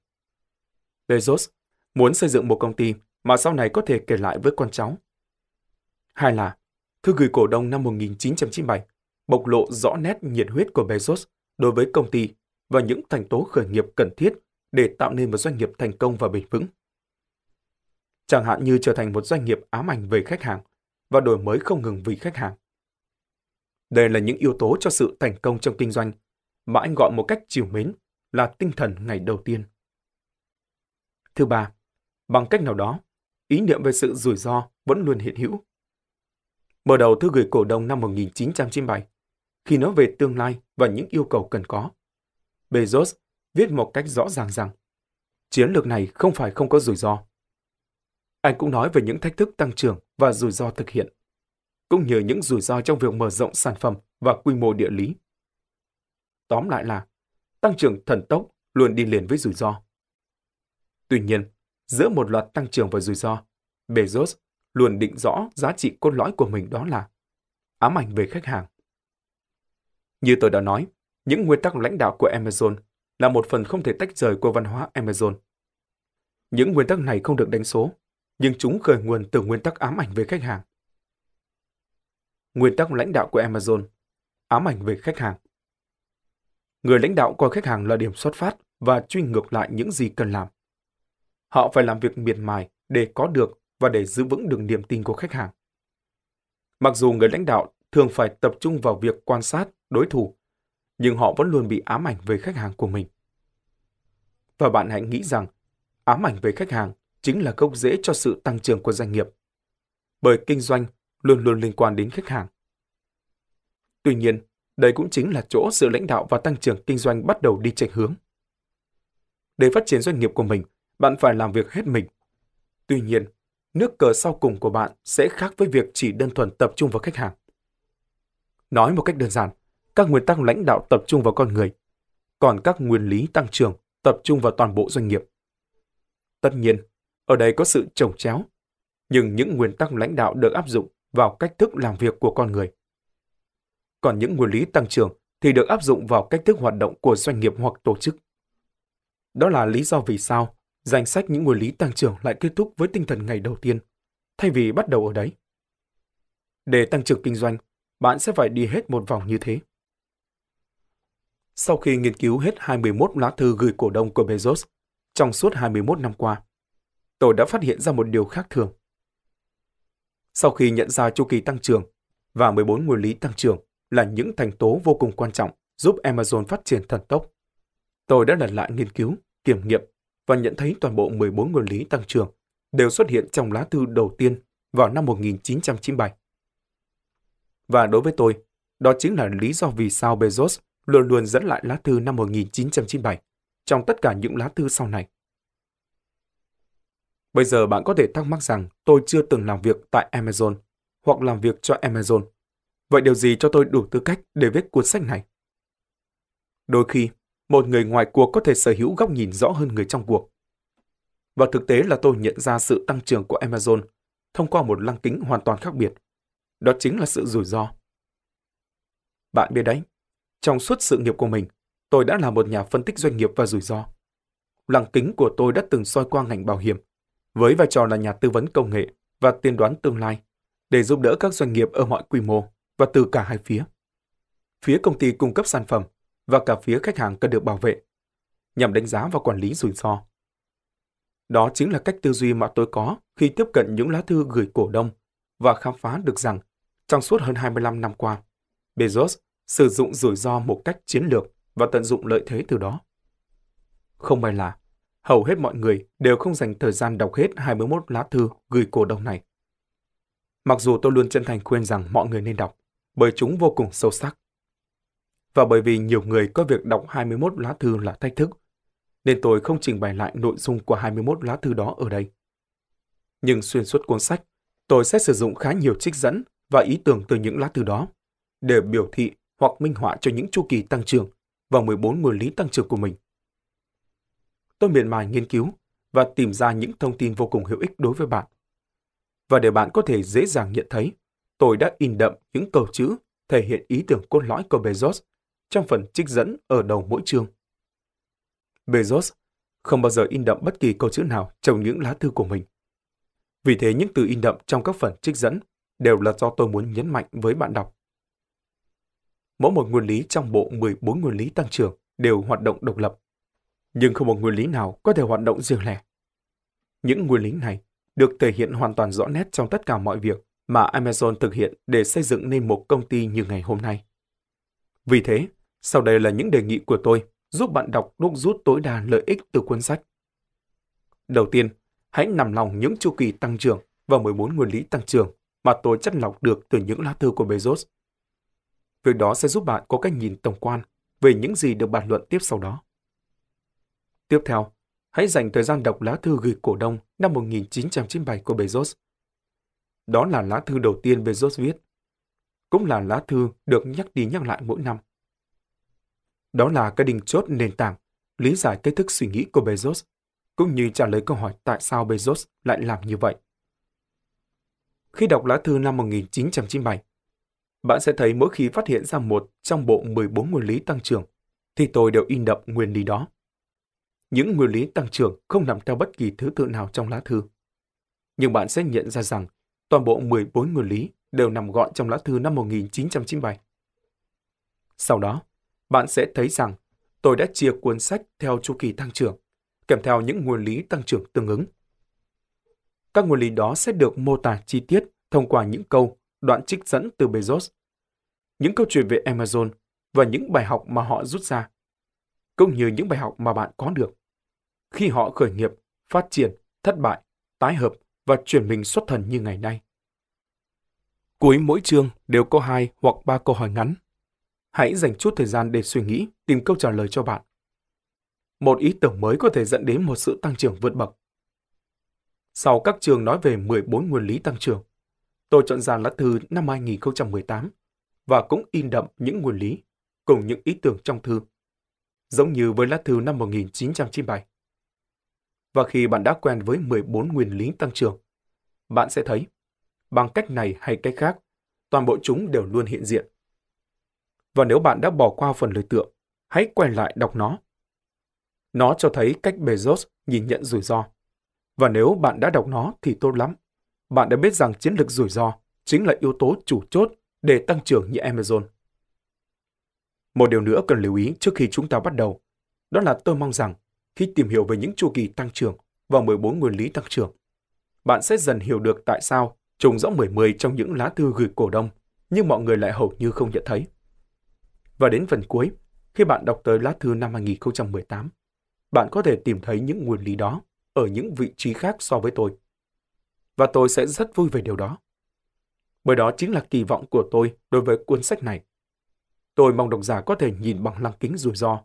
Bezos muốn xây dựng một công ty mà sau này có thể kể lại với con cháu. Hai là, thư gửi cổ đông năm 1997 bộc lộ rõ nét nhiệt huyết của Bezos đối với công ty và những thành tố khởi nghiệp cần thiết để tạo nên một doanh nghiệp thành công và bền vững. Chẳng hạn như trở thành một doanh nghiệp ám ảnh về khách hàng và đổi mới không ngừng vì khách hàng. Đây là những yếu tố cho sự thành công trong kinh doanh mà anh gọi một cách chiều mến là tinh thần ngày đầu tiên. Thứ ba, bằng cách nào đó, ý niệm về sự rủi ro vẫn luôn hiện hữu. Mở đầu thư gửi cổ đông năm 1997, khi nói về tương lai và những yêu cầu cần có, Bezos viết một cách rõ ràng rằng chiến lược này không phải không có rủi ro. Anh cũng nói về những thách thức tăng trưởng và rủi ro thực hiện, cũng như những rủi ro trong việc mở rộng sản phẩm và quy mô địa lý. Tóm lại là, tăng trưởng thần tốc luôn đi liền với rủi ro. Tuy nhiên, giữa một loạt tăng trưởng và rủi ro, Bezos luôn định rõ giá trị cốt lõi của mình đó là ám ảnh về khách hàng. Như tôi đã nói, những nguyên tắc lãnh đạo của Amazon là một phần không thể tách rời của văn hóa Amazon. Những nguyên tắc này không được đánh số, nhưng chúng khởi nguồn từ nguyên tắc ám ảnh về khách hàng. Nguyên tắc lãnh đạo của Amazon, ám ảnh về khách hàng. Người lãnh đạo coi khách hàng là điểm xuất phát và truy ngược lại những gì cần làm. Họ phải làm việc miệt mài để có được và để giữ vững được niềm tin của khách hàng. Mặc dù người lãnh đạo thường phải tập trung vào việc quan sát đối thủ, nhưng họ vẫn luôn bị ám ảnh về khách hàng của mình. Và bạn hãy nghĩ rằng ám ảnh về khách hàng chính là gốc rễ cho sự tăng trưởng của doanh nghiệp. Bởi kinh doanh luôn luôn liên quan đến khách hàng. Tuy nhiên, đây cũng chính là chỗ sự lãnh đạo và tăng trưởng kinh doanh bắt đầu đi chệch hướng. Để phát triển doanh nghiệp của mình, bạn phải làm việc hết mình. Tuy nhiên, nước cờ sau cùng của bạn sẽ khác với việc chỉ đơn thuần tập trung vào khách hàng. Nói một cách đơn giản, các nguyên tắc lãnh đạo tập trung vào con người, còn các nguyên lý tăng trưởng tập trung vào toàn bộ doanh nghiệp. Tất nhiên, ở đây có sự trồng chéo, nhưng những nguyên tắc lãnh đạo được áp dụng vào cách thức làm việc của con người. Còn những nguyên lý tăng trưởng thì được áp dụng vào cách thức hoạt động của doanh nghiệp hoặc tổ chức. Đó là lý do vì sao Danh sách những nguyên lý tăng trưởng lại kết thúc với tinh thần ngày đầu tiên, thay vì bắt đầu ở đấy. Để tăng trưởng kinh doanh, bạn sẽ phải đi hết một vòng như thế. Sau khi nghiên cứu hết 21 lá thư gửi cổ đông của Bezos trong suốt 21 năm qua, tôi đã phát hiện ra một điều khác thường. Sau khi nhận ra chu kỳ tăng trưởng và 14 nguyên lý tăng trưởng là những thành tố vô cùng quan trọng giúp Amazon phát triển thần tốc, tôi đã lần lại nghiên cứu, kiểm nghiệm và nhận thấy toàn bộ 14 nguyên lý tăng trưởng đều xuất hiện trong lá thư đầu tiên vào năm 1997. Và đối với tôi, đó chính là lý do vì sao Bezos luôn luôn dẫn lại lá thư năm 1997 trong tất cả những lá thư sau này. Bây giờ bạn có thể thắc mắc rằng tôi chưa từng làm việc tại Amazon hoặc làm việc cho Amazon. Vậy điều gì cho tôi đủ tư cách để viết cuốn sách này? Đôi khi, một người ngoài cuộc có thể sở hữu góc nhìn rõ hơn người trong cuộc. Và thực tế là tôi nhận ra sự tăng trưởng của Amazon thông qua một lăng kính hoàn toàn khác biệt. Đó chính là sự rủi ro. Bạn biết đấy, trong suốt sự nghiệp của mình, tôi đã là một nhà phân tích doanh nghiệp và rủi ro. Lăng kính của tôi đã từng soi qua ngành bảo hiểm, với vai trò là nhà tư vấn công nghệ và tiên đoán tương lai, để giúp đỡ các doanh nghiệp ở mọi quy mô và từ cả hai phía. Phía công ty cung cấp sản phẩm và cả phía khách hàng cần được bảo vệ, nhằm đánh giá và quản lý rủi ro. Đó chính là cách tư duy mà tôi có khi tiếp cận những lá thư gửi cổ đông và khám phá được rằng trong suốt hơn 25 năm qua, Bezos sử dụng rủi ro một cách chiến lược và tận dụng lợi thế từ đó. Không may là, hầu hết mọi người đều không dành thời gian đọc hết 21 lá thư gửi cổ đông này. Mặc dù tôi luôn chân thành khuyên rằng mọi người nên đọc, bởi chúng vô cùng sâu sắc và bởi vì nhiều người có việc đọc 21 lá thư là thách thức, nên tôi không trình bày lại nội dung của 21 lá thư đó ở đây. Nhưng xuyên suốt cuốn sách, tôi sẽ sử dụng khá nhiều trích dẫn và ý tưởng từ những lá thư đó để biểu thị hoặc minh họa cho những chu kỳ tăng trưởng và 14 nguyên lý tăng trưởng của mình. Tôi miệt mài nghiên cứu và tìm ra những thông tin vô cùng hữu ích đối với bạn. Và để bạn có thể dễ dàng nhận thấy, tôi đã in đậm những câu chữ thể hiện ý tưởng cốt lõi của Bezos trong phần trích dẫn ở đầu mỗi chương. Bezos không bao giờ in đậm bất kỳ câu chữ nào trong những lá thư của mình. Vì thế những từ in đậm trong các phần trích dẫn đều là do tôi muốn nhấn mạnh với bạn đọc. Mỗi một nguyên lý trong bộ 14 nguyên lý tăng trưởng đều hoạt động độc lập, nhưng không một nguyên lý nào có thể hoạt động riêng lẻ. Những nguyên lý này được thể hiện hoàn toàn rõ nét trong tất cả mọi việc mà Amazon thực hiện để xây dựng nên một công ty như ngày hôm nay. Vì thế, sau đây là những đề nghị của tôi giúp bạn đọc đúc rút tối đa lợi ích từ cuốn sách. Đầu tiên, hãy nằm lòng những chu kỳ tăng trưởng và 14 nguyên lý tăng trưởng mà tôi chất lọc được từ những lá thư của Bezos. Việc đó sẽ giúp bạn có cách nhìn tổng quan về những gì được bàn luận tiếp sau đó. Tiếp theo, hãy dành thời gian đọc lá thư gửi cổ đông năm 1997 của Bezos. Đó là lá thư đầu tiên Bezos viết. Cũng là lá thư được nhắc đi nhắc lại mỗi năm đó là cái đinh chốt nền tảng, lý giải cách thức suy nghĩ của Bezos, cũng như trả lời câu hỏi tại sao Bezos lại làm như vậy. Khi đọc lá thư năm 1997, bạn sẽ thấy mỗi khi phát hiện ra một trong bộ 14 nguyên lý tăng trưởng, thì tôi đều in đậm nguyên lý đó. Những nguyên lý tăng trưởng không nằm theo bất kỳ thứ tự nào trong lá thư. Nhưng bạn sẽ nhận ra rằng toàn bộ 14 nguyên lý đều nằm gọn trong lá thư năm 1997. Sau đó, bạn sẽ thấy rằng tôi đã chia cuốn sách theo chu kỳ tăng trưởng, kèm theo những nguồn lý tăng trưởng tương ứng. Các nguồn lý đó sẽ được mô tả chi tiết thông qua những câu, đoạn trích dẫn từ Bezos, những câu chuyện về Amazon và những bài học mà họ rút ra, cũng như những bài học mà bạn có được khi họ khởi nghiệp, phát triển, thất bại, tái hợp và chuyển mình xuất thần như ngày nay. Cuối mỗi chương đều có hai hoặc ba câu hỏi ngắn Hãy dành chút thời gian để suy nghĩ, tìm câu trả lời cho bạn. Một ý tưởng mới có thể dẫn đến một sự tăng trưởng vượt bậc. Sau các trường nói về 14 nguyên lý tăng trưởng, tôi chọn ra lá thư năm 2018 và cũng in đậm những nguyên lý cùng những ý tưởng trong thư, giống như với lá thư năm 1997. Và khi bạn đã quen với 14 nguyên lý tăng trưởng, bạn sẽ thấy, bằng cách này hay cách khác, toàn bộ chúng đều luôn hiện diện và nếu bạn đã bỏ qua phần lời tựa, hãy quay lại đọc nó. Nó cho thấy cách Bezos nhìn nhận rủi ro. Và nếu bạn đã đọc nó thì tốt lắm. Bạn đã biết rằng chiến lược rủi ro chính là yếu tố chủ chốt để tăng trưởng như Amazon. Một điều nữa cần lưu ý trước khi chúng ta bắt đầu, đó là tôi mong rằng khi tìm hiểu về những chu kỳ tăng trưởng và 14 nguyên lý tăng trưởng, bạn sẽ dần hiểu được tại sao trùng rõ 10 10 trong những lá thư gửi cổ đông, nhưng mọi người lại hầu như không nhận thấy. Và đến phần cuối, khi bạn đọc tới lá thư năm 2018, bạn có thể tìm thấy những nguyên lý đó ở những vị trí khác so với tôi. Và tôi sẽ rất vui về điều đó. Bởi đó chính là kỳ vọng của tôi đối với cuốn sách này. Tôi mong độc giả có thể nhìn bằng lăng kính rủi ro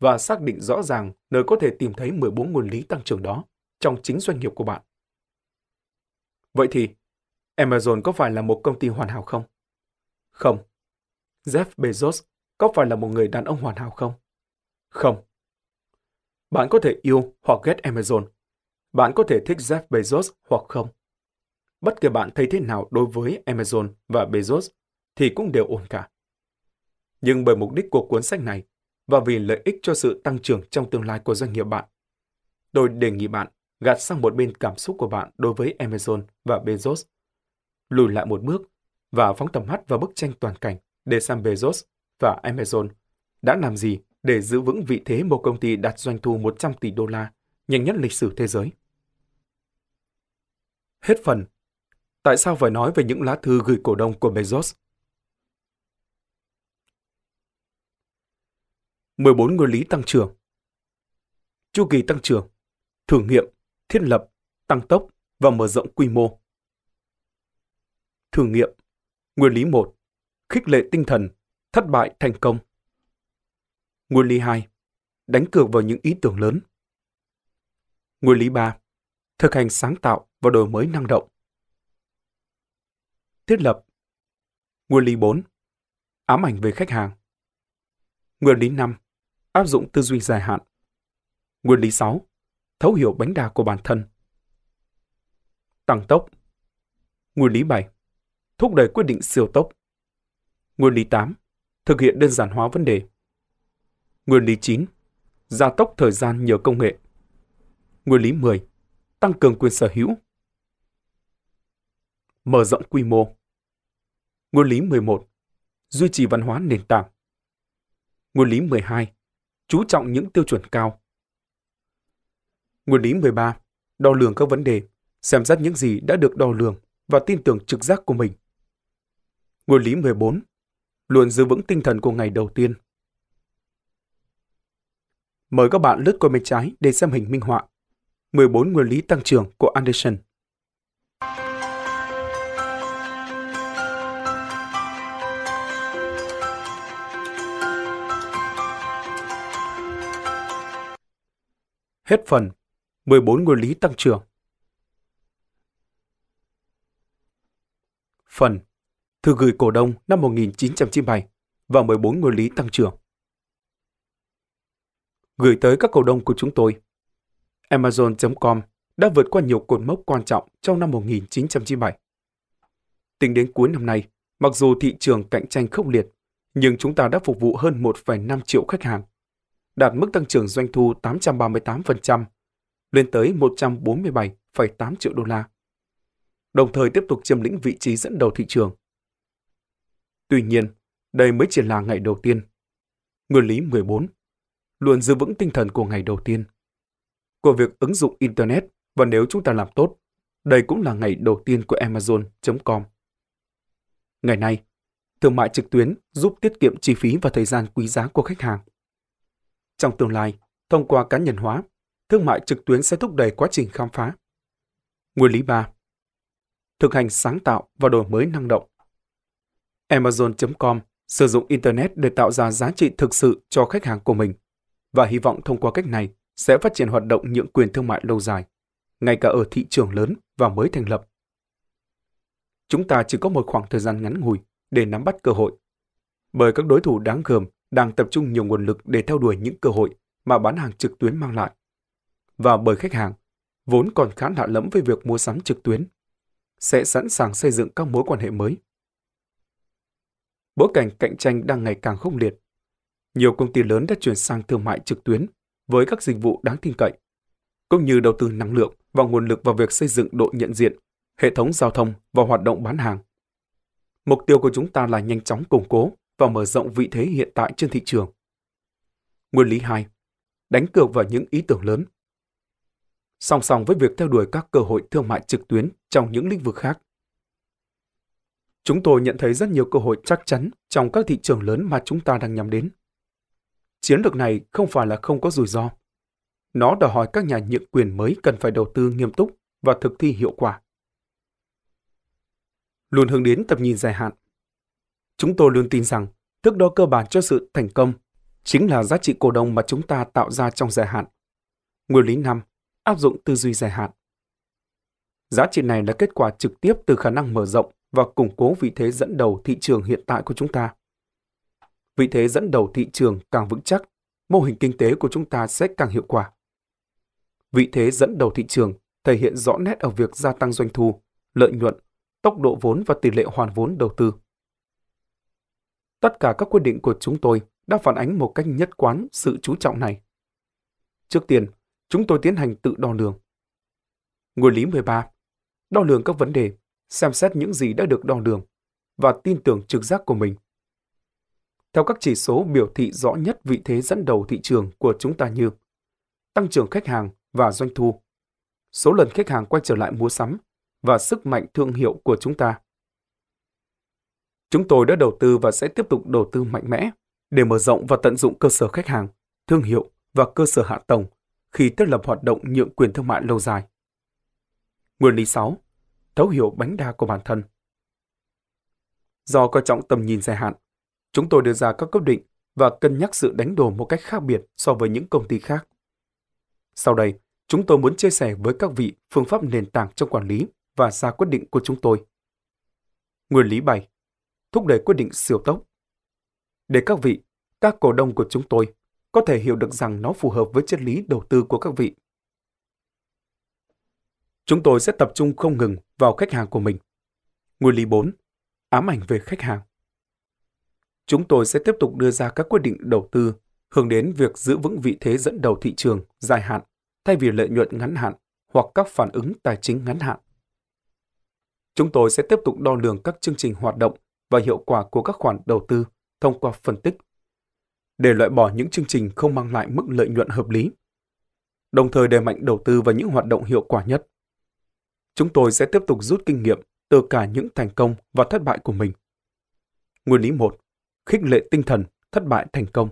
và xác định rõ ràng nơi có thể tìm thấy 14 nguồn lý tăng trưởng đó trong chính doanh nghiệp của bạn. Vậy thì, Amazon có phải là một công ty hoàn hảo không? Không. Jeff Bezos có phải là một người đàn ông hoàn hảo không? Không. Bạn có thể yêu hoặc ghét Amazon. Bạn có thể thích Jeff Bezos hoặc không. Bất kể bạn thấy thế nào đối với Amazon và Bezos thì cũng đều ổn cả. Nhưng bởi mục đích của cuốn sách này và vì lợi ích cho sự tăng trưởng trong tương lai của doanh nghiệp bạn, tôi đề nghị bạn gạt sang một bên cảm xúc của bạn đối với Amazon và Bezos. Lùi lại một bước và phóng tầm mắt vào bức tranh toàn cảnh để xem Bezos và Amazon đã làm gì để giữ vững vị thế một công ty đạt doanh thu 100 tỷ đô la nhanh nhất lịch sử thế giới. Hết phần. Tại sao phải nói về những lá thư gửi cổ đông của Bezos? 14 nguyên lý tăng trưởng Chu kỳ tăng trưởng, thử nghiệm, thiết lập, tăng tốc và mở rộng quy mô. Thử nghiệm Nguyên lý 1 Khích lệ tinh thần thất bại thành công. Nguyên lý 2. Đánh cược vào những ý tưởng lớn. Nguyên lý 3. Thực hành sáng tạo và đổi mới năng động. Thiết lập. Nguyên lý 4. Ám ảnh về khách hàng. Nguyên lý 5. Áp dụng tư duy dài hạn. Nguyên lý 6. Thấu hiểu bánh đa của bản thân. Tăng tốc. Nguyên lý 7. Thúc đẩy quyết định siêu tốc. Nguyên lý 8 thực hiện đơn giản hóa vấn đề. Nguyên lý 9. Gia tốc thời gian nhờ công nghệ. Nguyên lý 10. Tăng cường quyền sở hữu. Mở rộng quy mô. Nguyên lý 11. Duy trì văn hóa nền tảng. Nguyên lý 12. Chú trọng những tiêu chuẩn cao. Nguyên lý 13. Đo lường các vấn đề, xem xét những gì đã được đo lường và tin tưởng trực giác của mình. Nguyên lý 14 luôn giữ vững tinh thần của ngày đầu tiên. Mời các bạn lướt qua bên trái để xem hình minh họa 14 nguyên lý tăng trưởng của Anderson. Hết phần 14 nguyên lý tăng trưởng. Phần thư gửi cổ đông năm 1997 và 14 nguyên lý tăng trưởng. Gửi tới các cổ đông của chúng tôi, Amazon.com đã vượt qua nhiều cột mốc quan trọng trong năm 1997. Tính đến cuối năm nay, mặc dù thị trường cạnh tranh khốc liệt, nhưng chúng ta đã phục vụ hơn 1,5 triệu khách hàng, đạt mức tăng trưởng doanh thu 838%, lên tới 147,8 triệu đô la. Đồng thời tiếp tục chiếm lĩnh vị trí dẫn đầu thị trường Tuy nhiên, đây mới chỉ là ngày đầu tiên. Nguyên lý 14. Luôn giữ vững tinh thần của ngày đầu tiên. Của việc ứng dụng Internet và nếu chúng ta làm tốt, đây cũng là ngày đầu tiên của Amazon.com. Ngày nay, thương mại trực tuyến giúp tiết kiệm chi phí và thời gian quý giá của khách hàng. Trong tương lai, thông qua cá nhân hóa, thương mại trực tuyến sẽ thúc đẩy quá trình khám phá. Nguyên lý 3. Thực hành sáng tạo và đổi mới năng động. Amazon.com sử dụng Internet để tạo ra giá trị thực sự cho khách hàng của mình và hy vọng thông qua cách này sẽ phát triển hoạt động những quyền thương mại lâu dài, ngay cả ở thị trường lớn và mới thành lập. Chúng ta chỉ có một khoảng thời gian ngắn ngủi để nắm bắt cơ hội, bởi các đối thủ đáng gờm đang tập trung nhiều nguồn lực để theo đuổi những cơ hội mà bán hàng trực tuyến mang lại. Và bởi khách hàng, vốn còn khá lạ lẫm với việc mua sắm trực tuyến, sẽ sẵn sàng xây dựng các mối quan hệ mới bối cảnh cạnh tranh đang ngày càng khốc liệt. Nhiều công ty lớn đã chuyển sang thương mại trực tuyến với các dịch vụ đáng tin cậy, cũng như đầu tư năng lượng và nguồn lực vào việc xây dựng độ nhận diện, hệ thống giao thông và hoạt động bán hàng. Mục tiêu của chúng ta là nhanh chóng củng cố và mở rộng vị thế hiện tại trên thị trường. Nguyên lý 2. Đánh cược vào những ý tưởng lớn. Song song với việc theo đuổi các cơ hội thương mại trực tuyến trong những lĩnh vực khác, chúng tôi nhận thấy rất nhiều cơ hội chắc chắn trong các thị trường lớn mà chúng ta đang nhắm đến. Chiến lược này không phải là không có rủi ro. Nó đòi hỏi các nhà nhượng quyền mới cần phải đầu tư nghiêm túc và thực thi hiệu quả. Luôn hướng đến tầm nhìn dài hạn. Chúng tôi luôn tin rằng thước đo cơ bản cho sự thành công chính là giá trị cổ đông mà chúng ta tạo ra trong dài hạn. Nguyên lý 5. Áp dụng tư duy dài hạn. Giá trị này là kết quả trực tiếp từ khả năng mở rộng và củng cố vị thế dẫn đầu thị trường hiện tại của chúng ta. Vị thế dẫn đầu thị trường càng vững chắc, mô hình kinh tế của chúng ta sẽ càng hiệu quả. Vị thế dẫn đầu thị trường thể hiện rõ nét ở việc gia tăng doanh thu, lợi nhuận, tốc độ vốn và tỷ lệ hoàn vốn đầu tư. Tất cả các quyết định của chúng tôi đã phản ánh một cách nhất quán sự chú trọng này. Trước tiên, chúng tôi tiến hành tự đo lường. Nguyên lý 13. Đo lường các vấn đề xem xét những gì đã được đo lường và tin tưởng trực giác của mình. Theo các chỉ số biểu thị rõ nhất vị thế dẫn đầu thị trường của chúng ta như tăng trưởng khách hàng và doanh thu, số lần khách hàng quay trở lại mua sắm và sức mạnh thương hiệu của chúng ta. Chúng tôi đã đầu tư và sẽ tiếp tục đầu tư mạnh mẽ để mở rộng và tận dụng cơ sở khách hàng, thương hiệu và cơ sở hạ tầng khi thiết lập hoạt động nhượng quyền thương mại lâu dài. Nguyên lý 6 thấu hiểu bánh đa của bản thân. Do coi trọng tầm nhìn dài hạn, chúng tôi đưa ra các quyết định và cân nhắc sự đánh đổi một cách khác biệt so với những công ty khác. Sau đây, chúng tôi muốn chia sẻ với các vị phương pháp nền tảng trong quản lý và ra quyết định của chúng tôi. Nguyên lý 7. Thúc đẩy quyết định siêu tốc. Để các vị, các cổ đông của chúng tôi có thể hiểu được rằng nó phù hợp với triết lý đầu tư của các vị. Chúng tôi sẽ tập trung không ngừng vào khách hàng của mình. Nguyên lý 4. Ám ảnh về khách hàng. Chúng tôi sẽ tiếp tục đưa ra các quyết định đầu tư hướng đến việc giữ vững vị thế dẫn đầu thị trường dài hạn thay vì lợi nhuận ngắn hạn hoặc các phản ứng tài chính ngắn hạn. Chúng tôi sẽ tiếp tục đo lường các chương trình hoạt động và hiệu quả của các khoản đầu tư thông qua phân tích để loại bỏ những chương trình không mang lại mức lợi nhuận hợp lý, đồng thời đề mạnh đầu tư vào những hoạt động hiệu quả nhất chúng tôi sẽ tiếp tục rút kinh nghiệm từ cả những thành công và thất bại của mình. Nguyên lý 1. Khích lệ tinh thần, thất bại thành công.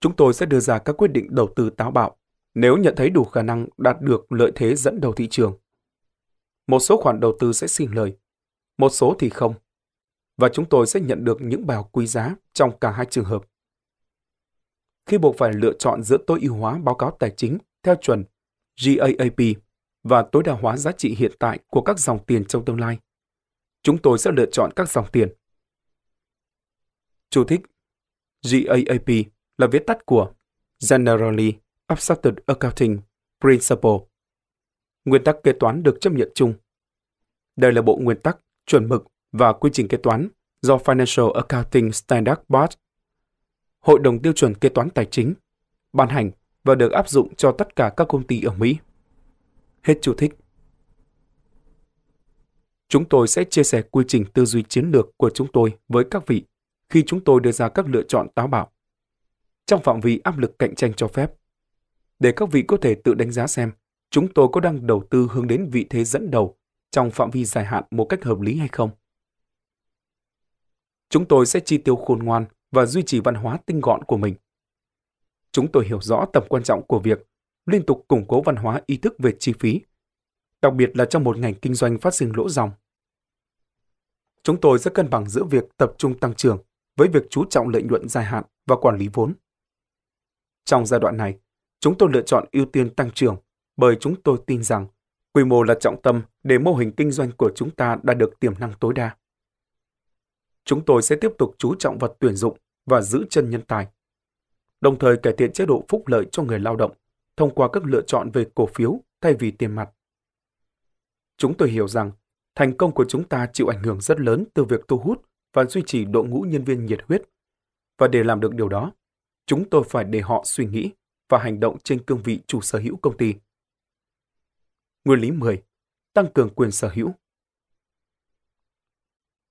Chúng tôi sẽ đưa ra các quyết định đầu tư táo bạo nếu nhận thấy đủ khả năng đạt được lợi thế dẫn đầu thị trường. Một số khoản đầu tư sẽ xin lời, một số thì không. Và chúng tôi sẽ nhận được những bài học quý giá trong cả hai trường hợp. Khi buộc phải lựa chọn giữa tối ưu hóa báo cáo tài chính theo chuẩn GAAP và tối đa hóa giá trị hiện tại của các dòng tiền trong tương lai. Chúng tôi sẽ lựa chọn các dòng tiền. Chú thích GAAP là viết tắt của Generally Accepted Accounting Principle. Nguyên tắc kế toán được chấp nhận chung. Đây là bộ nguyên tắc, chuẩn mực và quy trình kế toán do Financial Accounting Standard Board, Hội đồng tiêu chuẩn kế toán tài chính, ban hành và được áp dụng cho tất cả các công ty ở Mỹ. Hết chú thích. Chúng tôi sẽ chia sẻ quy trình tư duy chiến lược của chúng tôi với các vị khi chúng tôi đưa ra các lựa chọn táo bạo. Trong phạm vi áp lực cạnh tranh cho phép, để các vị có thể tự đánh giá xem chúng tôi có đang đầu tư hướng đến vị thế dẫn đầu trong phạm vi dài hạn một cách hợp lý hay không. Chúng tôi sẽ chi tiêu khôn ngoan và duy trì văn hóa tinh gọn của mình. Chúng tôi hiểu rõ tầm quan trọng của việc liên tục củng cố văn hóa ý thức về chi phí, đặc biệt là trong một ngành kinh doanh phát sinh lỗ dòng. Chúng tôi rất cân bằng giữa việc tập trung tăng trưởng với việc chú trọng lợi nhuận dài hạn và quản lý vốn. Trong giai đoạn này, chúng tôi lựa chọn ưu tiên tăng trưởng bởi chúng tôi tin rằng quy mô là trọng tâm để mô hình kinh doanh của chúng ta đạt được tiềm năng tối đa. Chúng tôi sẽ tiếp tục chú trọng vào tuyển dụng và giữ chân nhân tài, đồng thời cải thiện chế độ phúc lợi cho người lao động thông qua các lựa chọn về cổ phiếu thay vì tiền mặt. Chúng tôi hiểu rằng thành công của chúng ta chịu ảnh hưởng rất lớn từ việc thu hút và duy trì đội ngũ nhân viên nhiệt huyết. Và để làm được điều đó, chúng tôi phải để họ suy nghĩ và hành động trên cương vị chủ sở hữu công ty. Nguyên lý 10. Tăng cường quyền sở hữu.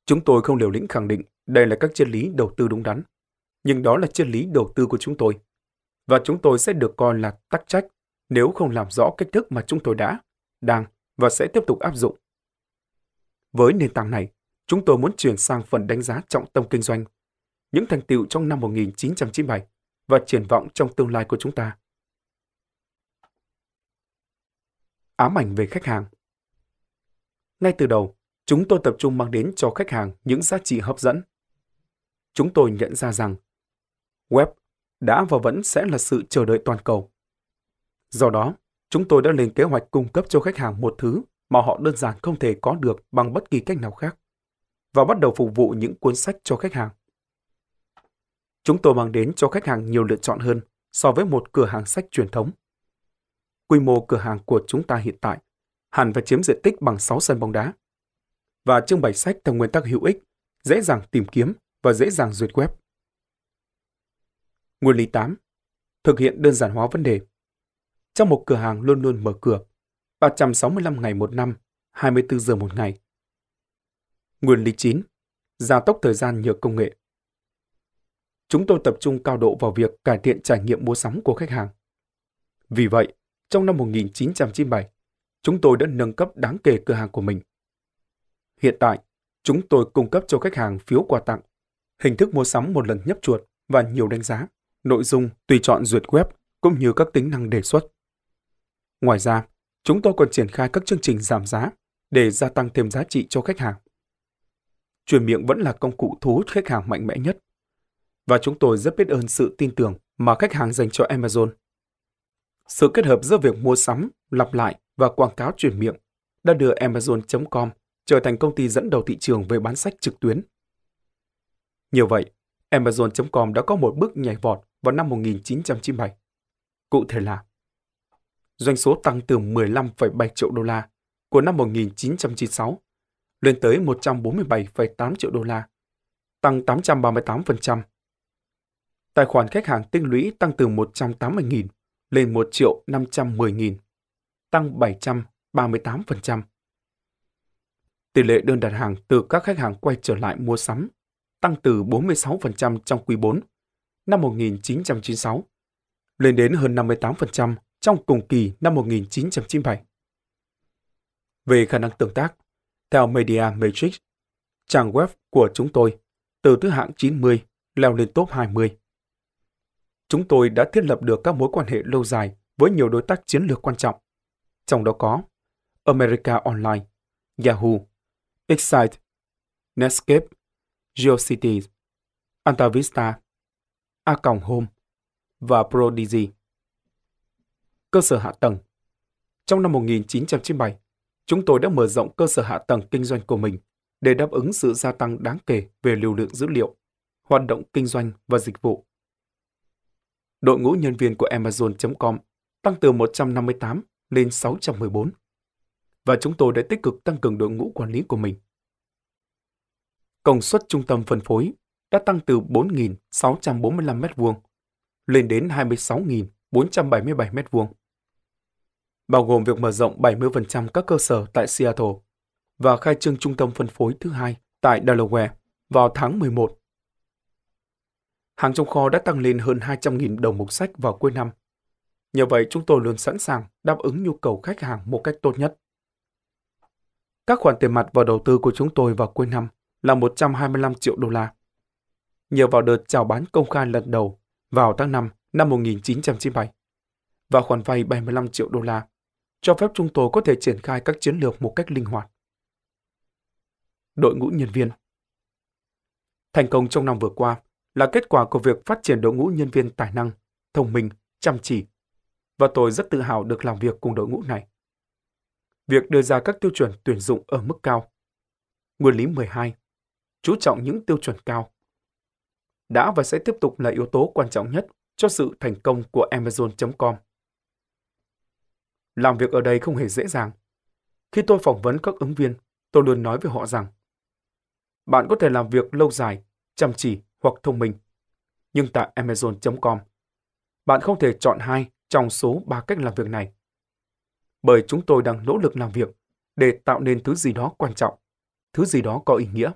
Chúng tôi không liều lĩnh khẳng định đây là các triết lý đầu tư đúng đắn, nhưng đó là triết lý đầu tư của chúng tôi – và chúng tôi sẽ được coi là tắc trách nếu không làm rõ cách thức mà chúng tôi đã, đang và sẽ tiếp tục áp dụng. Với nền tảng này, chúng tôi muốn chuyển sang phần đánh giá trọng tâm kinh doanh, những thành tựu trong năm 1997 và triển vọng trong tương lai của chúng ta. Ám ảnh về khách hàng Ngay từ đầu, chúng tôi tập trung mang đến cho khách hàng những giá trị hấp dẫn. Chúng tôi nhận ra rằng web đã và vẫn sẽ là sự chờ đợi toàn cầu. Do đó, chúng tôi đã lên kế hoạch cung cấp cho khách hàng một thứ mà họ đơn giản không thể có được bằng bất kỳ cách nào khác và bắt đầu phục vụ những cuốn sách cho khách hàng. Chúng tôi mang đến cho khách hàng nhiều lựa chọn hơn so với một cửa hàng sách truyền thống. Quy mô cửa hàng của chúng ta hiện tại hẳn phải chiếm diện tích bằng 6 sân bóng đá và trưng bày sách theo nguyên tắc hữu ích, dễ dàng tìm kiếm và dễ dàng duyệt web. Nguyên lý 8. Thực hiện đơn giản hóa vấn đề. Trong một cửa hàng luôn luôn mở cửa, 365 ngày một năm, 24 giờ một ngày. Nguyên lý 9. Gia tốc thời gian nhờ công nghệ. Chúng tôi tập trung cao độ vào việc cải thiện trải nghiệm mua sắm của khách hàng. Vì vậy, trong năm 1997, chúng tôi đã nâng cấp đáng kể cửa hàng của mình. Hiện tại, chúng tôi cung cấp cho khách hàng phiếu quà tặng, hình thức mua sắm một lần nhấp chuột và nhiều đánh giá nội dung, tùy chọn duyệt web cũng như các tính năng đề xuất. Ngoài ra, chúng tôi còn triển khai các chương trình giảm giá để gia tăng thêm giá trị cho khách hàng. Truyền miệng vẫn là công cụ thu hút khách hàng mạnh mẽ nhất. Và chúng tôi rất biết ơn sự tin tưởng mà khách hàng dành cho Amazon. Sự kết hợp giữa việc mua sắm, lặp lại và quảng cáo truyền miệng đã đưa Amazon.com trở thành công ty dẫn đầu thị trường về bán sách trực tuyến. Như vậy, Amazon.com đã có một bước nhảy vọt vào năm 1997. Cụ thể là doanh số tăng từ 15,7 triệu đô la của năm 1996 lên tới 147,8 triệu đô la, tăng 838%. Tài khoản khách hàng tinh lũy tăng từ 180.000 lên 1 triệu 510.000, tăng 738%. Tỷ lệ đơn đặt hàng từ các khách hàng quay trở lại mua sắm tăng từ 46% trong quý 4 năm 1996, lên đến hơn 58% trong cùng kỳ năm 1997. Về khả năng tương tác, theo Media Matrix, trang web của chúng tôi từ thứ hạng 90 leo lên top 20. Chúng tôi đã thiết lập được các mối quan hệ lâu dài với nhiều đối tác chiến lược quan trọng, trong đó có America Online, Yahoo, Excite, Netscape, GeoCities, Antavista A Còng Home và Prodigy. Cơ sở hạ tầng Trong năm 1997, chúng tôi đã mở rộng cơ sở hạ tầng kinh doanh của mình để đáp ứng sự gia tăng đáng kể về lưu lượng dữ liệu, hoạt động kinh doanh và dịch vụ. Đội ngũ nhân viên của Amazon.com tăng từ 158 lên 614 và chúng tôi đã tích cực tăng cường đội ngũ quản lý của mình. Công suất trung tâm phân phối đã tăng từ 4.645 m2 lên đến 26.477 m2, bao gồm việc mở rộng 70% các cơ sở tại Seattle và khai trương trung tâm phân phối thứ hai tại Delaware vào tháng 11. Hàng trong kho đã tăng lên hơn 200.000 đồng một sách vào cuối năm. Nhờ vậy, chúng tôi luôn sẵn sàng đáp ứng nhu cầu khách hàng một cách tốt nhất. Các khoản tiền mặt và đầu tư của chúng tôi vào cuối năm là 125 triệu đô la, nhờ vào đợt chào bán công khai lần đầu vào tháng 5 năm 1997 và khoản vay 75 triệu đô la, cho phép chúng tôi có thể triển khai các chiến lược một cách linh hoạt. Đội ngũ nhân viên Thành công trong năm vừa qua là kết quả của việc phát triển đội ngũ nhân viên tài năng, thông minh, chăm chỉ và tôi rất tự hào được làm việc cùng đội ngũ này. Việc đưa ra các tiêu chuẩn tuyển dụng ở mức cao. Nguyên lý 12. Chú trọng những tiêu chuẩn cao đã và sẽ tiếp tục là yếu tố quan trọng nhất cho sự thành công của Amazon.com. Làm việc ở đây không hề dễ dàng. Khi tôi phỏng vấn các ứng viên, tôi luôn nói với họ rằng bạn có thể làm việc lâu dài, chăm chỉ hoặc thông minh. Nhưng tại Amazon.com, bạn không thể chọn hai trong số ba cách làm việc này. Bởi chúng tôi đang nỗ lực làm việc để tạo nên thứ gì đó quan trọng, thứ gì đó có ý nghĩa.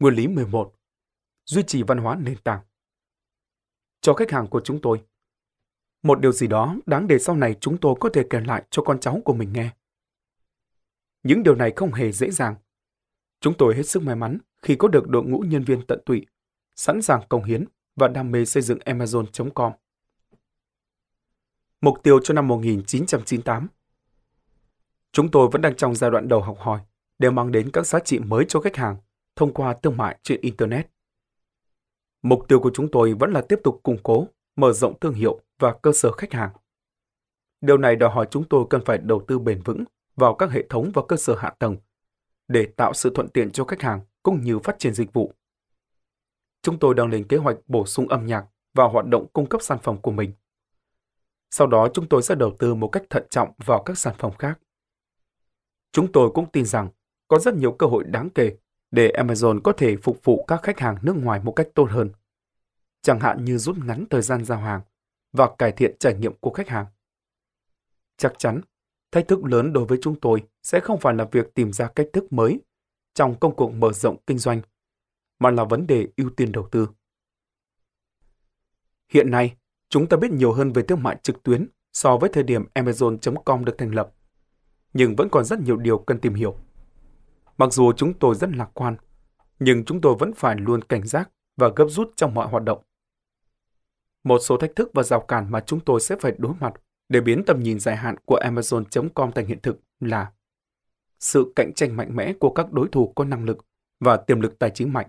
Nguyên lý 11 duy trì văn hóa nền tảng. Cho khách hàng của chúng tôi, một điều gì đó đáng để sau này chúng tôi có thể kể lại cho con cháu của mình nghe. Những điều này không hề dễ dàng. Chúng tôi hết sức may mắn khi có được đội ngũ nhân viên tận tụy, sẵn sàng cống hiến và đam mê xây dựng Amazon.com. Mục tiêu cho năm 1998 Chúng tôi vẫn đang trong giai đoạn đầu học hỏi để mang đến các giá trị mới cho khách hàng thông qua thương mại trên Internet. Mục tiêu của chúng tôi vẫn là tiếp tục củng cố, mở rộng thương hiệu và cơ sở khách hàng. Điều này đòi hỏi chúng tôi cần phải đầu tư bền vững vào các hệ thống và cơ sở hạ tầng để tạo sự thuận tiện cho khách hàng cũng như phát triển dịch vụ. Chúng tôi đang lên kế hoạch bổ sung âm nhạc vào hoạt động cung cấp sản phẩm của mình. Sau đó chúng tôi sẽ đầu tư một cách thận trọng vào các sản phẩm khác. Chúng tôi cũng tin rằng có rất nhiều cơ hội đáng kể để Amazon có thể phục vụ các khách hàng nước ngoài một cách tốt hơn. Chẳng hạn như rút ngắn thời gian giao hàng và cải thiện trải nghiệm của khách hàng. Chắc chắn, thách thức lớn đối với chúng tôi sẽ không phải là việc tìm ra cách thức mới trong công cuộc mở rộng kinh doanh, mà là vấn đề ưu tiên đầu tư. Hiện nay, chúng ta biết nhiều hơn về thương mại trực tuyến so với thời điểm Amazon.com được thành lập, nhưng vẫn còn rất nhiều điều cần tìm hiểu. Mặc dù chúng tôi rất lạc quan, nhưng chúng tôi vẫn phải luôn cảnh giác và gấp rút trong mọi hoạt động. Một số thách thức và rào cản mà chúng tôi sẽ phải đối mặt để biến tầm nhìn dài hạn của Amazon.com thành hiện thực là sự cạnh tranh mạnh mẽ của các đối thủ có năng lực và tiềm lực tài chính mạnh,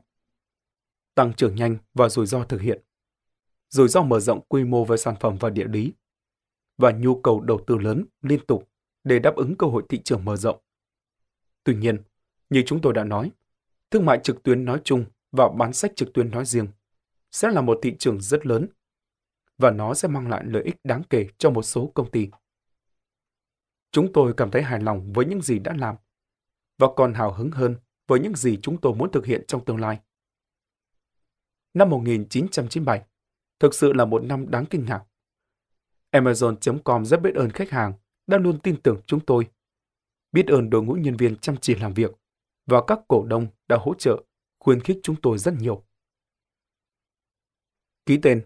tăng trưởng nhanh và rủi ro thực hiện, rủi ro mở rộng quy mô về sản phẩm và địa lý, và nhu cầu đầu tư lớn liên tục để đáp ứng cơ hội thị trường mở rộng. Tuy nhiên, như chúng tôi đã nói, thương mại trực tuyến nói chung và bán sách trực tuyến nói riêng sẽ là một thị trường rất lớn và nó sẽ mang lại lợi ích đáng kể cho một số công ty. Chúng tôi cảm thấy hài lòng với những gì đã làm và còn hào hứng hơn với những gì chúng tôi muốn thực hiện trong tương lai. Năm 1997 thực sự là một năm đáng kinh ngạc. Amazon.com rất biết ơn khách hàng đã luôn tin tưởng chúng tôi, biết ơn đội ngũ nhân viên chăm chỉ làm việc và các cổ đông đã hỗ trợ, khuyến khích chúng tôi rất nhiều. Ký tên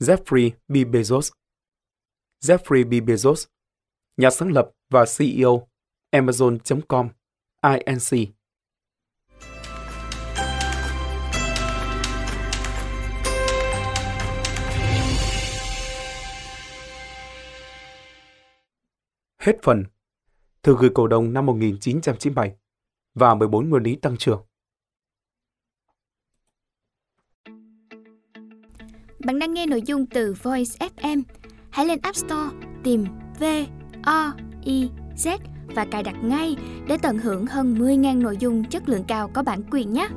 Jeffrey B. Bezos Jeffrey B. Bezos, nhà sáng lập và CEO Amazon.com, INC. Hết phần. Thư gửi cổ đông năm 1997 và 14 nguyên lý tăng trưởng. Bạn đang nghe nội dung từ Voice FM. Hãy lên App Store tìm V O I Z và cài đặt ngay để tận hưởng hơn 10.000 nội dung chất lượng cao có bản quyền nhé.